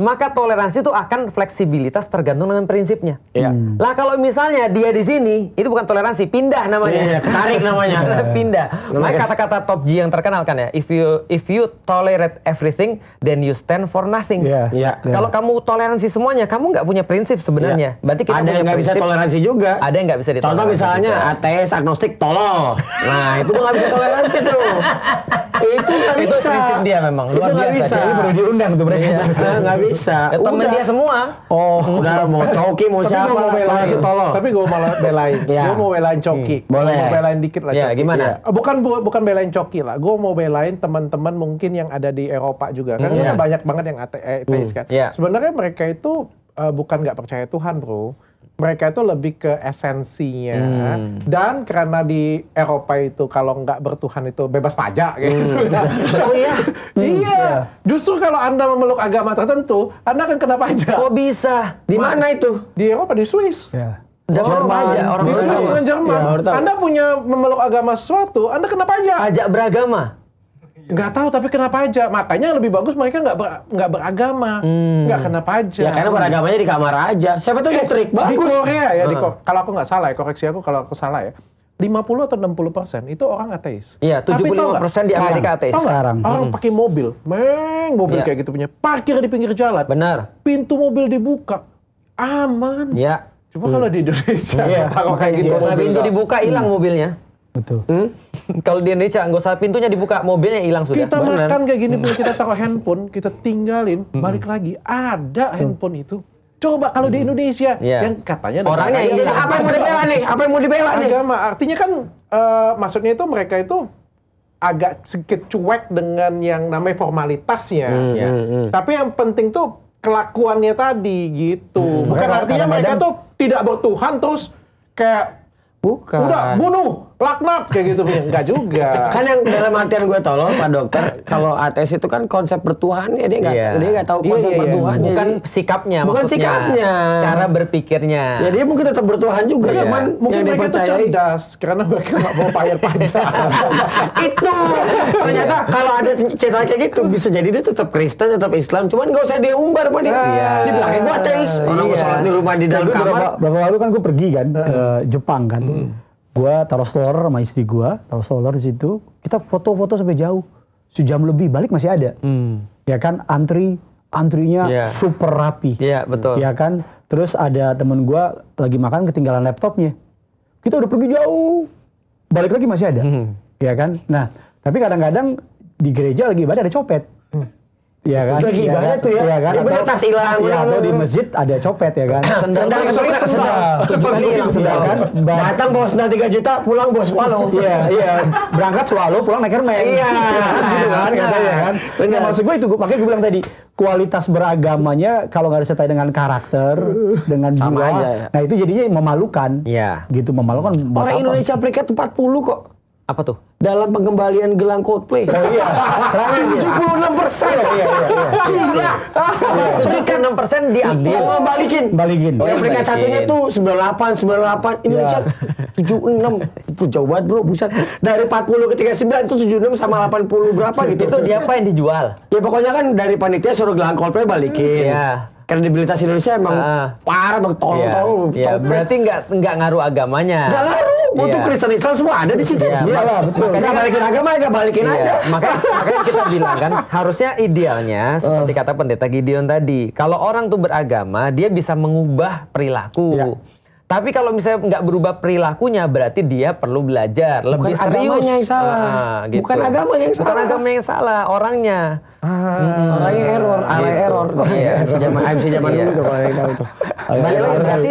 maka toleransi itu akan fleksibilitas tergantung dengan prinsipnya. Iya. Hmm. Lah kalau misalnya dia di sini, itu bukan toleransi, pindah namanya, iya. iya tarik namanya, pindah. Iya. Iya. Makanya kata-kata Top G yang terkenal kan ya, if you if you tolerate everything, then you stand for nothing. Yeah. Yeah. Kalau yeah. kamu toleransi semuanya, kamu nggak punya prinsip sebenarnya. Yeah. Berarti kita ada yang nggak bisa toleransi juga. Ada yang nggak bisa ditoleransi. Contoh misalnya ateis, agnostik, tolol. Nah itu nggak bisa toleransi tuh. itu nggak bisa. Itu prinsip dia memang. Luar itu biasa. Bisa. Jadi perlu diundang tuh mereka. Iya. Nah, nggak bisa. Ya, temen dia semua. Oh, udah mau coki mau tapi siapa? Tapi mau belain. Tapi gue mau belain. Ya. Gue mau belain coki. Hmm. Boleh. Gue mau belain dikit lah. Ya, gimana? Iya. Eh, bukan bukan belain coki lah. Gue mau belain teman-teman mungkin yang ada di Eropa juga. Kan hmm. iya. banyak banget yang ateis hmm. kan. Sebenarnya mereka itu eh, bukan nggak percaya Tuhan, bro mereka itu lebih ke esensinya hmm. dan karena di Eropa itu kalau nggak bertuhan itu bebas pajak gitu. Hmm. Iya. oh iya. Iya. Hmm, iya. Justru kalau Anda memeluk agama tertentu, Anda akan kena pajak. Kok oh, bisa? Di mana itu? Di Eropa di Swiss. Yeah. Dan Jerman, pajak, orang di Swiss dengan Jerman. Ya, Anda punya memeluk agama sesuatu, Anda kena pajak. Pajak beragama. Iya. nggak tahu tapi kenapa aja makanya lebih bagus mereka nggak ber, nggak beragama hmm. nggak kena pajak ya karena beragamanya di kamar aja siapa tuh eh, trik bagus di Korea ya hmm. di kalau aku nggak salah ya koreksi aku kalau aku salah ya 50 atau 60 persen itu orang ateis. Iya, 75 persen di Amerika ateis sekarang. Orang hmm. pakai mobil, meng mobil ya. kayak gitu punya, parkir di pinggir jalan. Benar. Pintu mobil dibuka, aman. Iya. Coba hmm. kalau di hmm. Indonesia, ya. kalau kayak gitu. tapi Pintu dibuka hilang hmm. mobilnya. Betul. Hmm? Kalau di Indonesia nggak usah pintunya dibuka, mobilnya hilang sudah. Kita Bener. makan kayak gini, hmm. pun kita taruh handphone, kita tinggalin, hmm. balik lagi. Ada Tuh. handphone itu. Coba kalau hmm. di Indonesia yeah. yang katanya orangnya yang jadi apa yang mau dibela nih? Apa yang mau dibela nih? Agama. Artinya kan uh, maksudnya itu mereka itu agak sedikit cuek dengan yang namanya formalitasnya. Hmm, ya. hmm, Tapi yang penting tuh kelakuannya tadi gitu. Hmm, Bukan artinya mereka tuh tidak bertuhan terus kayak Bukan. udah bunuh laknat kayak gitu punya enggak juga kan yang dalam artian gue tolong pak dokter kalau ATS itu kan konsep ya, dia nggak yeah. dia nggak tahu iya, konsep yeah, yeah, bertuhannya bukan jadi, sikapnya bukan maksudnya, sikapnya cara berpikirnya ya dia mungkin tetap bertuhan juga yeah. cuman mungkin dia mereka tuh cerdas karena mereka nggak mau bayar pajak itu ternyata kalau ada cerita kayak gitu bisa jadi dia tetap Kristen tetap Islam cuman nggak usah dia umbar pak dia iya. yeah. dia bilang gue ateis iya. orang yeah. gue sholat di rumah di dalam kamar berapa, lalu kan gue pergi kan ke Jepang kan hmm. Gua taruh stroller sama istri gua, taruh stroller di situ kita foto-foto sampai jauh sejam lebih balik masih ada hmm. ya kan antri antrinya yeah. super rapi Iya yeah, betul ya kan terus ada temen gua lagi makan ketinggalan laptopnya kita udah pergi jauh balik lagi masih ada hmm. ya kan nah tapi kadang-kadang di gereja lagi ibadah ada copet Iya kan? iya kan? Itu lagi ibadah tuh ya. Iya kan? Ibadah tas hilang. Iya, atau di masjid ada copet ya kan? Sendal, sendal, sendal. Sendal, sendal iya kan? Datang bawa sendal 3 juta, pulang bawa swalo. Iya, iya. Berangkat swalo, pulang naik Hermes. Iya. Gitu kan, ya kan. Iya, Benar. Maksud gue itu, gue pakai gue bilang tadi, kualitas beragamanya kalau nggak disertai dengan karakter, dengan jiwa, ya. nah itu jadinya memalukan. Iya. Gitu, memalukan. Orang Indonesia peringkat 40 kok. Apa tuh? Dalam pengembalian gelang Coldplay. Oh iya. Terakhir 76 Iya, iya, iya. Gila. Iya. Peringkat 6 persen diambil. Iya, balikin. Balikin. Oh, peringkat satunya tuh 98, 98. Iya. Indonesia 76. Itu jauh banget bro, buset. Dari 40 ke 39 itu 76 sama 80 berapa gitu. Itu dia yang dijual? Ya pokoknya kan dari panitia suruh gelang Coldplay balikin. Iya kredibilitas Indonesia emang uh, parah bang tolong-tolong. Iya, iya. Yeah. Berarti nggak nggak ngaruh agamanya. Nggak ngaruh. Untuk yeah. Kristen Islam semua ada di situ. Iya yeah, lah betul. Makanya gak kan- balikin agama, nggak balikin yeah. aja. Makanya, makanya kita bilang kan harusnya idealnya eh. seperti kata pendeta Gideon tadi, kalau orang tuh beragama dia bisa mengubah perilaku. Yeah tapi kalau misalnya nggak berubah perilakunya, berarti dia perlu belajar lebih Bukan serius. agamanya yang salah. Uh, gitu. Bukan agama yang salah. Bukan agama yang salah, orangnya. Ah, hmm. Orangnya error, gitu. error. Iya, sejaman, iya. MC zaman dulu iya. kalau yang tahu tuh. Balik lagi berarti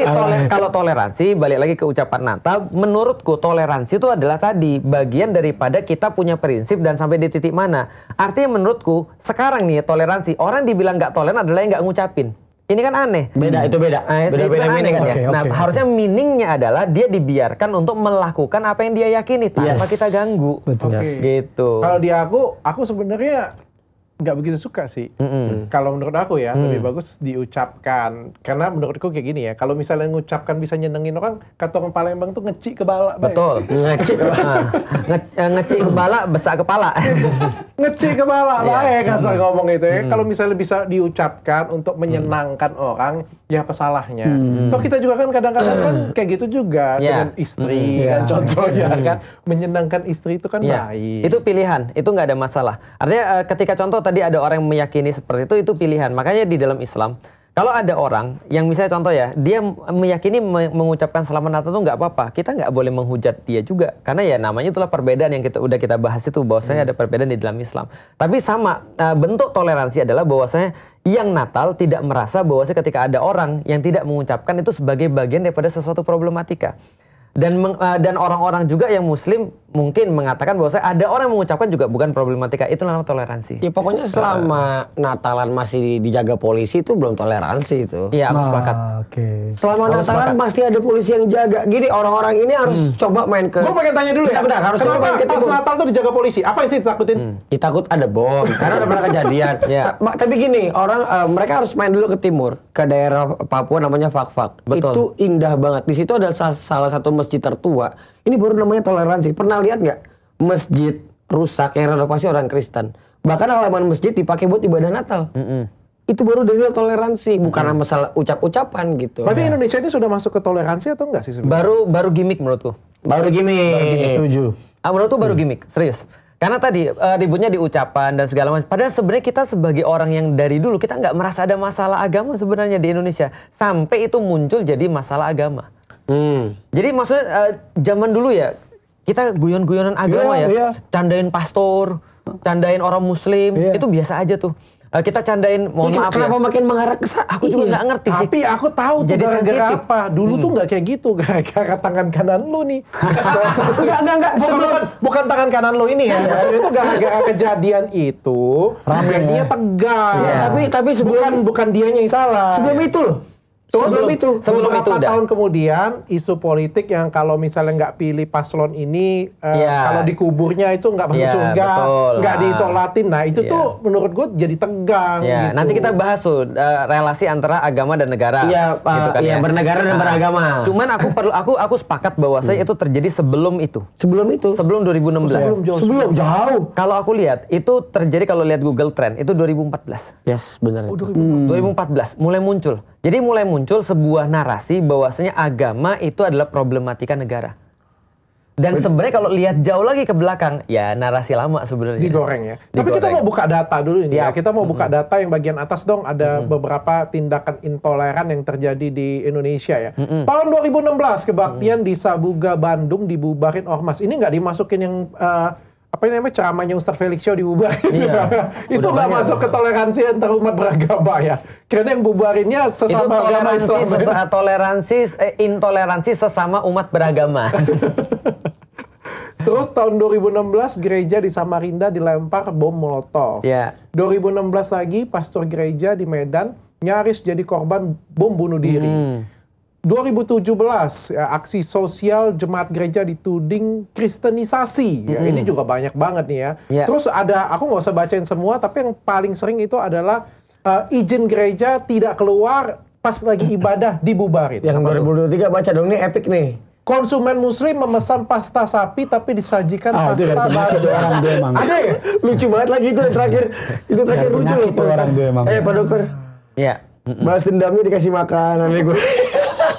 kalau toleransi, balik lagi ke ucapan Natal, menurutku toleransi itu adalah tadi bagian daripada kita punya prinsip dan sampai di titik mana. Artinya menurutku sekarang nih toleransi, orang dibilang nggak toleran adalah yang nggak ngucapin. Ini kan aneh. Beda hmm. itu beda. Ah, kan nah, beda, itu beda kan aneh, kan ya. okay, nah, okay. harusnya meaningnya adalah dia dibiarkan untuk melakukan apa yang dia yakini tanpa yes. kita ganggu. Betul. Okay. Gitu. Kalau di aku, aku sebenarnya nggak begitu suka sih. Mm-hmm. Kalau menurut aku ya mm. lebih bagus diucapkan. Karena menurutku kayak gini ya. Kalau misalnya ngucapkan bisa nyenengin orang, kata orang Palembang tuh ngeci kebala. Betul, ngeci kebala. ngeci, ngeci besar kepala. ngeci kebala lah iya. baik yeah. asal mm. ngomong itu ya. Mm. Kalau misalnya bisa diucapkan untuk mm. menyenangkan mm. orang, ya pesalahnya. Mm. Toh kita juga kan kadang-kadang kan kayak gitu juga yeah. dengan istri mm. kan iya. contohnya mm. kan menyenangkan istri itu kan yeah. baik. Itu pilihan, itu nggak ada masalah. Artinya eh, ketika contoh tadi ada orang yang meyakini seperti itu itu pilihan. Makanya di dalam Islam kalau ada orang yang misalnya contoh ya, dia meyakini mengucapkan selamat Natal itu nggak apa-apa. Kita nggak boleh menghujat dia juga, karena ya namanya itulah perbedaan yang kita udah kita bahas itu bahwasanya hmm. ada perbedaan di dalam Islam. Tapi sama eh, bentuk toleransi adalah bahwasanya yang Natal tidak merasa bahwasanya ketika ada orang yang tidak mengucapkan itu sebagai bagian daripada sesuatu problematika dan meng, uh, dan orang-orang juga yang muslim mungkin mengatakan bahwa saya ada orang yang mengucapkan juga bukan problematika itu namanya toleransi. Ya pokoknya selama uh, Natalan masih dijaga polisi itu belum toleransi itu. Iya, aku ah, sepakat. okay. Selama harus Natalan sepakat. pasti ada polisi yang jaga. Gini orang-orang ini harus hmm. coba main ke Gue pengen tanya dulu ya. Benar, harus Kenapa coba main ke pas Natal tuh dijaga polisi? Apa yang sih takutin? Hmm. Ya, ada bom karena ada pernah kejadian. yeah. tapi gini, orang uh, mereka harus main dulu ke timur, ke daerah Papua namanya Fakfak. -Fak. Itu indah banget. Di situ ada salah satu masjid tertua, ini baru namanya toleransi. Pernah lihat nggak masjid rusak yang renovasi orang Kristen? Bahkan halaman masjid dipakai buat ibadah Natal. Mm -hmm. Itu baru dari toleransi, bukan mm -hmm. masalah ucap-ucapan gitu. Berarti iya. Indonesia ini sudah masuk ke toleransi atau enggak sih sebenarnya? Baru baru gimmick menurutku. Baru gimmick. Baru gimmick. Setuju. Ah, menurutku baru gimmick, serius. Karena tadi uh, ributnya di ucapan dan segala macam. Padahal sebenarnya kita sebagai orang yang dari dulu kita nggak merasa ada masalah agama sebenarnya di Indonesia. Sampai itu muncul jadi masalah agama. Hmm. Jadi maksudnya uh, zaman dulu ya kita guyon-guyonan agama yeah, ya, yeah. candain pastor, candain orang muslim, yeah. itu biasa aja tuh. Uh, kita candain ya, maaf kenapa ya. makin mengarah ke sana aku juga iya. nggak ngerti sih tapi aku tahu jadi gara-gara apa dulu hmm. tuh nggak kayak gitu kayak tangan kanan lu nih enggak enggak enggak bukan, bukan, bukan tangan kanan lu ini ya maksudnya itu gak-gak kejadian itu Ramenya tegang. ya. tapi tapi sebelum bukan bukan dianya yang salah sebelum iya. itu loh Sebelum, sebelum itu, sebelum beberapa itu tahun kemudian isu politik yang kalau misalnya nggak pilih paslon ini, uh, kalau dikuburnya itu nggak masuk ya, surga, nggak nah. diisolatin. Nah itu ya. tuh menurut gue jadi tegang. Ya. Gitu. Nanti kita bahas tuh uh, relasi antara agama dan negara. Iya, uh, gitu eh, kan, iya, ya. bernegara dan nah, beragama. Cuman aku perlu, aku aku sepakat bahwa saya hmm. itu terjadi sebelum itu. Sebelum itu? Sebelum 2016. Sebelum jauh. Sebelum jauh. Kalau aku lihat itu terjadi kalau lihat Google Trend itu 2014. Yes, benar. Oh, 2014. Hmm. 2014 mulai muncul. Jadi mulai muncul sebuah narasi bahwasanya agama itu adalah problematika negara. Dan sebenarnya kalau lihat jauh lagi ke belakang, ya narasi lama sebenarnya. Digoreng ya. Digoreng. Tapi kita mau buka data dulu ini ya. Kita mau buka data yang bagian atas dong. Ada -hmm. beberapa tindakan intoleran yang terjadi di Indonesia ya. Mm -hmm. Tahun 2016 kebaktian -hmm. di Sabuga Bandung dibubarin ormas. Ini nggak dimasukin yang uh, apa namanya ceramahnya Ustaz Felix Show dibubarin iya, itu nggak masuk ke toleransi antar umat beragama ya karena yang bubarinnya sesama itu agama Islam sesa toleransi eh, intoleransi sesama umat beragama Terus tahun 2016 gereja di Samarinda dilempar bom molotov. Yeah. Iya. 2016 lagi pastor gereja di Medan nyaris jadi korban bom bunuh diri. Hmm. 2017 ya, aksi sosial jemaat gereja dituding kristenisasi. Ya, mm -hmm. Ini juga banyak banget nih ya. Yeah. Terus ada aku nggak usah bacain semua, tapi yang paling sering itu adalah uh, izin gereja tidak keluar pas lagi ibadah dibubarin. Yang 2023 baca dong ini epic nih. Konsumen muslim memesan pasta sapi tapi disajikan ah, pasta baru. orang dia Ada ya? Lucu banget lagi itu yang terakhir. Itu terakhir lucu loh. Itu orang dia emang. Eh Pak Dokter. Iya. Balas dendamnya dikasih makanan gue.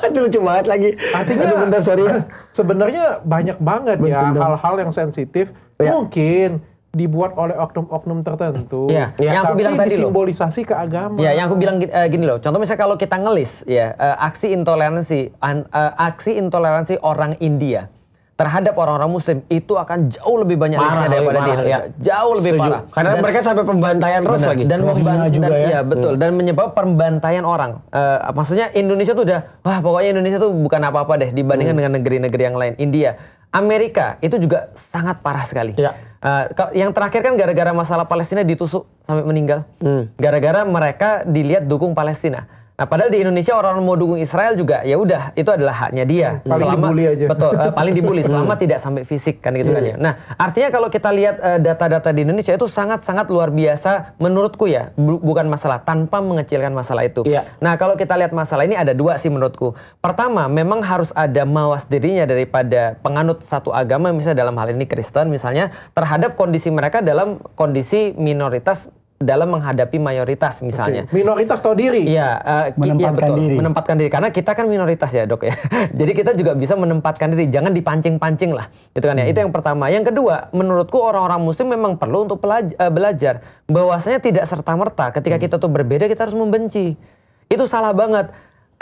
banget, lucu banget lagi. Artinya Aduh, bentar sorry ya. Sebenarnya banyak banget ya hal-hal yang sensitif. Ya. Mungkin dibuat oleh oknum-oknum tertentu. Iya, ya, yang aku bilang tadi simbolisasi ke agama. Iya, yang aku bilang gini, uh, gini loh. Contoh misalnya kalau kita ngelis ya, uh, aksi intoleransi uh, aksi intoleransi orang India terhadap orang-orang muslim itu akan jauh lebih banyak parah, daripada parah, di Indonesia. Ya. Jauh lebih Setuju. parah. Karena dan, mereka sampai pembantaian terus lagi. Dan membantai, juga dan, ya. Iya, betul hmm. dan menyebabkan pembantaian orang. Uh, maksudnya Indonesia tuh udah wah pokoknya Indonesia tuh bukan apa-apa deh dibandingkan hmm. dengan negeri-negeri yang lain. India, Amerika itu juga sangat parah sekali. Ya. Uh, yang terakhir kan gara-gara masalah Palestina ditusuk sampai meninggal. gara hmm. Gara -gara mereka dilihat dukung Palestina. Nah, padahal di Indonesia orang orang mau dukung Israel juga ya udah itu adalah haknya dia. Hmm. Paling selama, dibully aja. Betul, uh, paling dibully hmm. selama tidak sampai fisik kan gitu yeah. kan ya. Iya. Nah, artinya kalau kita lihat eh, data-data uh, di Indonesia itu sangat-sangat luar biasa menurutku ya, bu bukan masalah tanpa mengecilkan masalah itu. Yeah. Nah, kalau kita lihat masalah ini ada dua sih menurutku. Pertama, memang harus ada mawas dirinya daripada penganut satu agama misalnya dalam hal ini Kristen misalnya terhadap kondisi mereka dalam kondisi minoritas dalam menghadapi mayoritas misalnya. Okay. Minoritas tahu diri. Iya, uh, menempatkan ya, betul. diri. Menempatkan diri karena kita kan minoritas ya, Dok ya. Jadi kita juga bisa menempatkan diri, jangan dipancing-pancing lah. Gitu kan ya. Itu yang pertama. Yang kedua, menurutku orang-orang muslim memang perlu untuk eh, belajar bahwasanya tidak serta-merta ketika hmm. kita tuh berbeda kita harus membenci. Itu salah banget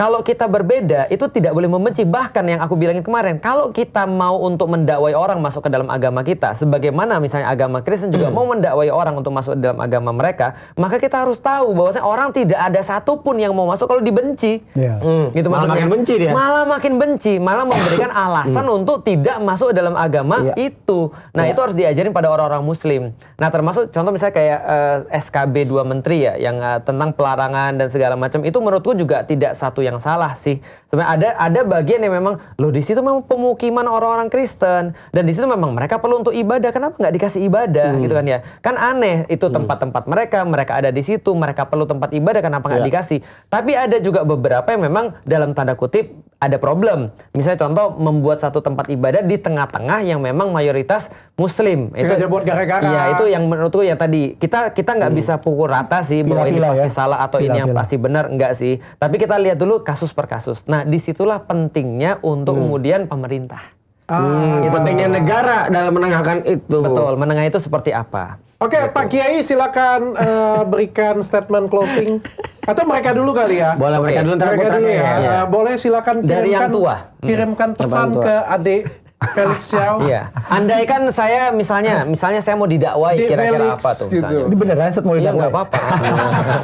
kalau kita berbeda itu tidak boleh membenci. Bahkan yang aku bilangin kemarin, kalau kita mau untuk mendakwai orang masuk ke dalam agama kita, sebagaimana misalnya agama Kristen juga hmm. mau mendakwai orang untuk masuk dalam agama mereka, maka kita harus tahu bahwasanya orang tidak ada satupun yang mau masuk kalau dibenci. Yeah. Mm. Gitu malah makin benci dia. Malah makin benci, malah memberikan alasan mm. untuk tidak masuk dalam agama yeah. itu. Nah, yeah. itu harus diajarin pada orang-orang muslim. Nah, termasuk contoh misalnya kayak uh, eh, SKB dua menteri ya yang uh, tentang pelarangan dan segala macam itu menurutku juga tidak satu yang yang salah sih. Sebenarnya ada ada bagian yang memang lo di situ memang pemukiman orang-orang Kristen dan di situ memang mereka perlu untuk ibadah. Kenapa nggak dikasih ibadah hmm. gitu kan ya? Kan aneh itu hmm. tempat-tempat mereka, mereka ada di situ, mereka perlu tempat ibadah kenapa nggak ya. dikasih? Tapi ada juga beberapa yang memang dalam tanda kutip ada problem. Misalnya contoh membuat satu tempat ibadah di tengah-tengah yang memang mayoritas Muslim. Sengaja itu buat gara-gara. Iya itu yang menurutku ya tadi kita kita nggak hmm. bisa pukul rata sih bahwa ini pasti ya. salah atau bila, ini yang pasti benar nggak sih. Tapi kita lihat dulu kasus per kasus. Nah, disitulah pentingnya untuk hmm. kemudian pemerintah. Ah, gitu. pentingnya negara dalam menengahkan itu. Betul, menengah itu seperti apa? Oke, okay, gitu. Pak Kiai silakan uh, berikan statement closing atau mereka dulu kali ya. Boleh mereka dulu, mereka dulu ya. ya. Uh, boleh silakan kirimkan, Dari yang tua. kirimkan pesan tua. ke adik Felix Xiao. Iya. Andai kan saya misalnya, misalnya saya mau didakwai kira-kira apa tuh gitu. misalnya. Gitu. Ini beneran set mau iya, didakwai. Enggak apa-apa.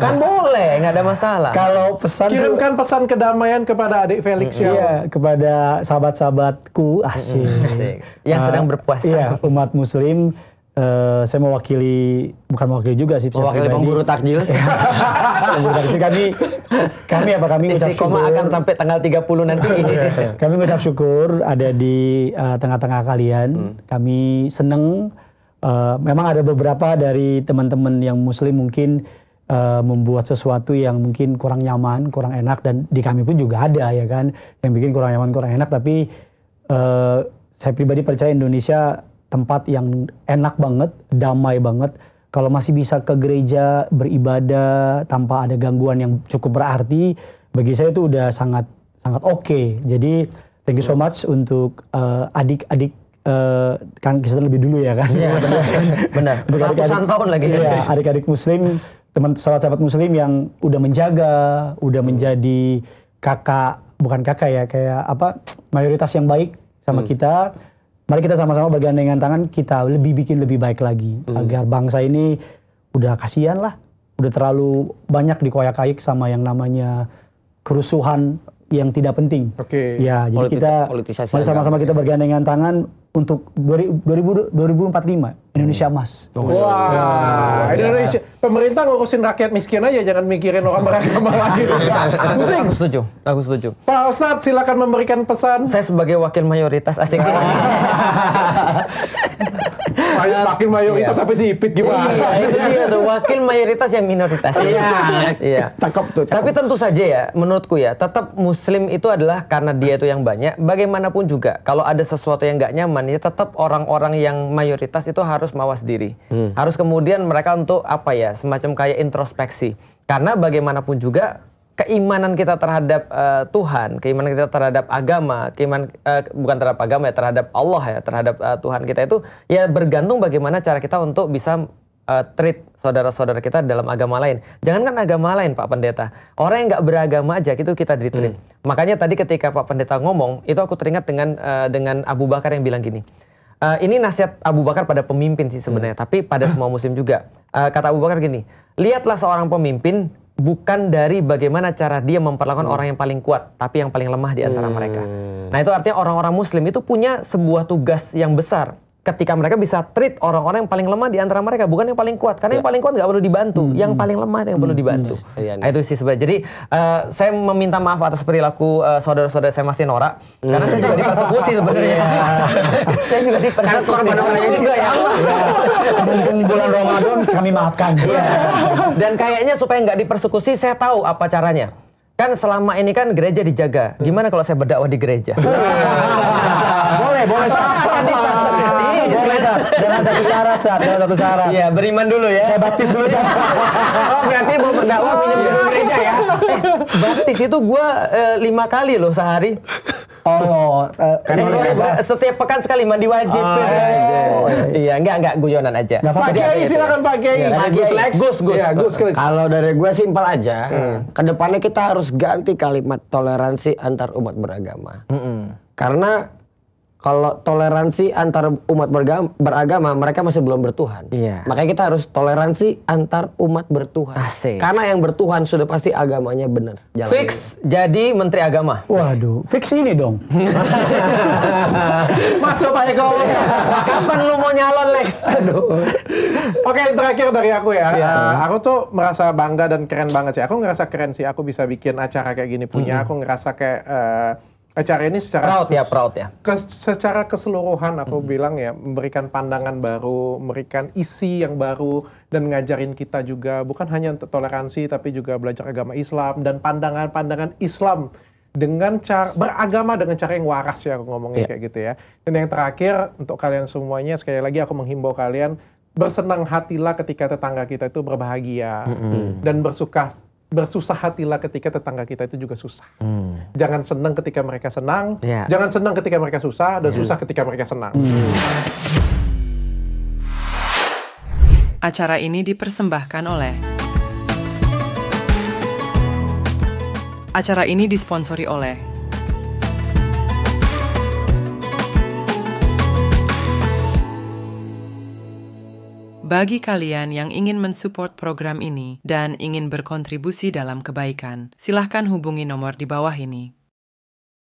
kan boleh, nggak ada masalah. Kalau pesan kirimkan pesan kedamaian kepada adik Felix Xiao. Iya, kepada sahabat-sahabatku asik. asik. Yang ah, sedang berpuasa. Iya, umat muslim Eh, saya mewakili bukan mewakili juga sih mewakili pemburu takjil pemburu takjil kami kami apa kami ucap syukur akan sampai tanggal 30 nanti iya. kami ucap syukur ada di tengah tengah-tengah kalian hmm. kami seneng uh, memang ada beberapa dari teman-teman yang muslim mungkin uh, membuat sesuatu yang mungkin kurang nyaman kurang enak dan di kami pun juga ada ya kan yang bikin kurang nyaman kurang enak tapi uh, saya pribadi percaya Indonesia tempat yang enak banget, damai banget. Kalau masih bisa ke gereja beribadah tanpa ada gangguan yang cukup berarti, bagi saya itu udah sangat sangat oke. Okay. Jadi thank you so much untuk adik-adik eh, uh, eh, Uh, kan kita lebih dulu ya kan. Iya, benar. benar. Ratusan tahun lagi. Iya, adik-adik muslim, teman sahabat-sahabat muslim yang udah menjaga, udah hmm. menjadi kakak, bukan kakak ya, kayak apa, mayoritas yang baik sama hmm. kita Mari kita sama-sama bergandengan tangan, kita lebih bikin lebih baik lagi hmm. agar bangsa ini udah kasihan lah, udah terlalu banyak dikoyak-kayik sama yang namanya kerusuhan yang tidak penting. Oke. Okay. Ya, jadi kita mari sama-sama kita ya. bergandengan tangan untuk 2000, 2045 Indonesia hmm. emas. Hmm. Wah, wow. wow. Iya. Indonesia pemerintah ngurusin rakyat miskin aja jangan mikirin orang beragama lagi. Iya. Nah, aku setuju. Aku setuju. Pak Ustadz silakan memberikan pesan. Saya sebagai wakil mayoritas asing. Iya. Wakil mayoritas iya. sampai sipit gimana? Iya, itu dia tuh wakil mayoritas yang minoritas. Iya. iya. Cakep tuh. Cakep. Tapi tentu saja ya, menurutku ya, tetap Muslim itu adalah karena dia itu yang banyak. Bagaimanapun juga, kalau ada sesuatu yang nggak nyaman, ya tetap orang-orang yang mayoritas itu harus mawas diri. Hmm. Harus kemudian mereka untuk apa ya, semacam kayak introspeksi. Karena bagaimanapun juga keimanan kita terhadap uh, Tuhan, keimanan kita terhadap agama, keimanan uh, eh, bukan terhadap agama ya, terhadap Allah ya, terhadap uh, Tuhan kita itu ya bergantung bagaimana cara kita untuk bisa uh, treat saudara-saudara kita dalam agama lain. Jangankan agama lain, Pak Pendeta. Orang yang nggak beragama aja itu kita treat. Hmm. Makanya tadi ketika Pak Pendeta ngomong, itu aku teringat dengan uh, dengan Abu Bakar yang bilang gini. Uh, ini nasihat Abu Bakar pada pemimpin sih sebenarnya, hmm. tapi pada semua muslim juga. Uh, kata Abu Bakar gini, lihatlah seorang pemimpin bukan dari bagaimana cara dia memperlakukan hmm. orang yang paling kuat, tapi yang paling lemah di antara hmm. mereka. Nah, itu artinya orang-orang muslim itu punya sebuah tugas yang besar ketika mereka bisa treat orang-orang yang paling lemah di antara mereka bukan yang paling kuat karena ya. yang paling kuat nggak perlu dibantu hmm. yang paling lemah yang perlu hmm. dibantu hmm. Iya, nah, itu iya. sih sebenarnya jadi uh, saya meminta maaf atas perilaku uh, saudara-saudara saya masih norak hmm. karena saya juga dipersekusi sebenarnya iya. saya juga dipersekusi karena korban ini juga ya mumpung bulan Ramadan kami maafkan yeah. dan kayaknya supaya nggak dipersekusi saya tahu apa caranya kan selama ini kan gereja dijaga gimana kalau saya berdakwah di gereja boleh boleh Jangan satu syarat, Sat. Jangan satu syarat. Iya, beriman dulu ya. Saya baptis dulu, Sat. oh, berarti mau berdakwah minum oh, dulu iya. gereja ya. Eh, baptis itu gua e, lima kali loh sehari. Oh, uh, eh, setiap pekan sekali mandi wajib. Oh, iya, iya. iya. Oh, iya, iya. enggak enggak guyonan aja. Enggak Pak Kiai silakan Pak Kiai. Ya, Gus Lex. Gus Gus. Ya, Gus Kalau dari gue simpel aja. Hmm. Kedepannya kita harus ganti kalimat toleransi antar umat beragama. Hmm Karena kalau toleransi antar umat beragama, mereka masih belum bertuhan. Iya. Makanya kita harus toleransi antar umat bertuhan. Asik. Karena yang bertuhan sudah pasti agamanya benar. Fix jadi menteri agama. Waduh, fix ini dong. Masuk Pak Eko. Kapan lu mau nyalon Lex? Aduh. Oke, terakhir dari aku ya. ya. Uh, aku tuh merasa bangga dan keren banget sih. Aku ngerasa keren sih aku bisa bikin acara kayak gini punya. Hmm. Aku ngerasa kayak uh, acara ini secara proud ya proud ya kes, secara keseluruhan aku hmm. bilang ya memberikan pandangan baru memberikan isi yang baru dan ngajarin kita juga bukan hanya untuk toleransi tapi juga belajar agama Islam dan pandangan-pandangan Islam dengan cara beragama dengan cara yang waras ya aku ngomongnya yeah. kayak gitu ya dan yang terakhir untuk kalian semuanya sekali lagi aku menghimbau kalian bersenang hatilah ketika tetangga kita itu berbahagia mm -hmm. dan bersuka bersusah hatilah ketika tetangga kita itu juga susah. Hmm. Jangan senang ketika mereka senang, yeah. jangan senang ketika mereka susah, dan yeah. susah ketika mereka senang. Hmm. Acara ini dipersembahkan oleh. Acara ini disponsori oleh. Bagi kalian yang ingin mensupport program ini dan ingin berkontribusi dalam kebaikan, silahkan hubungi nomor di bawah ini.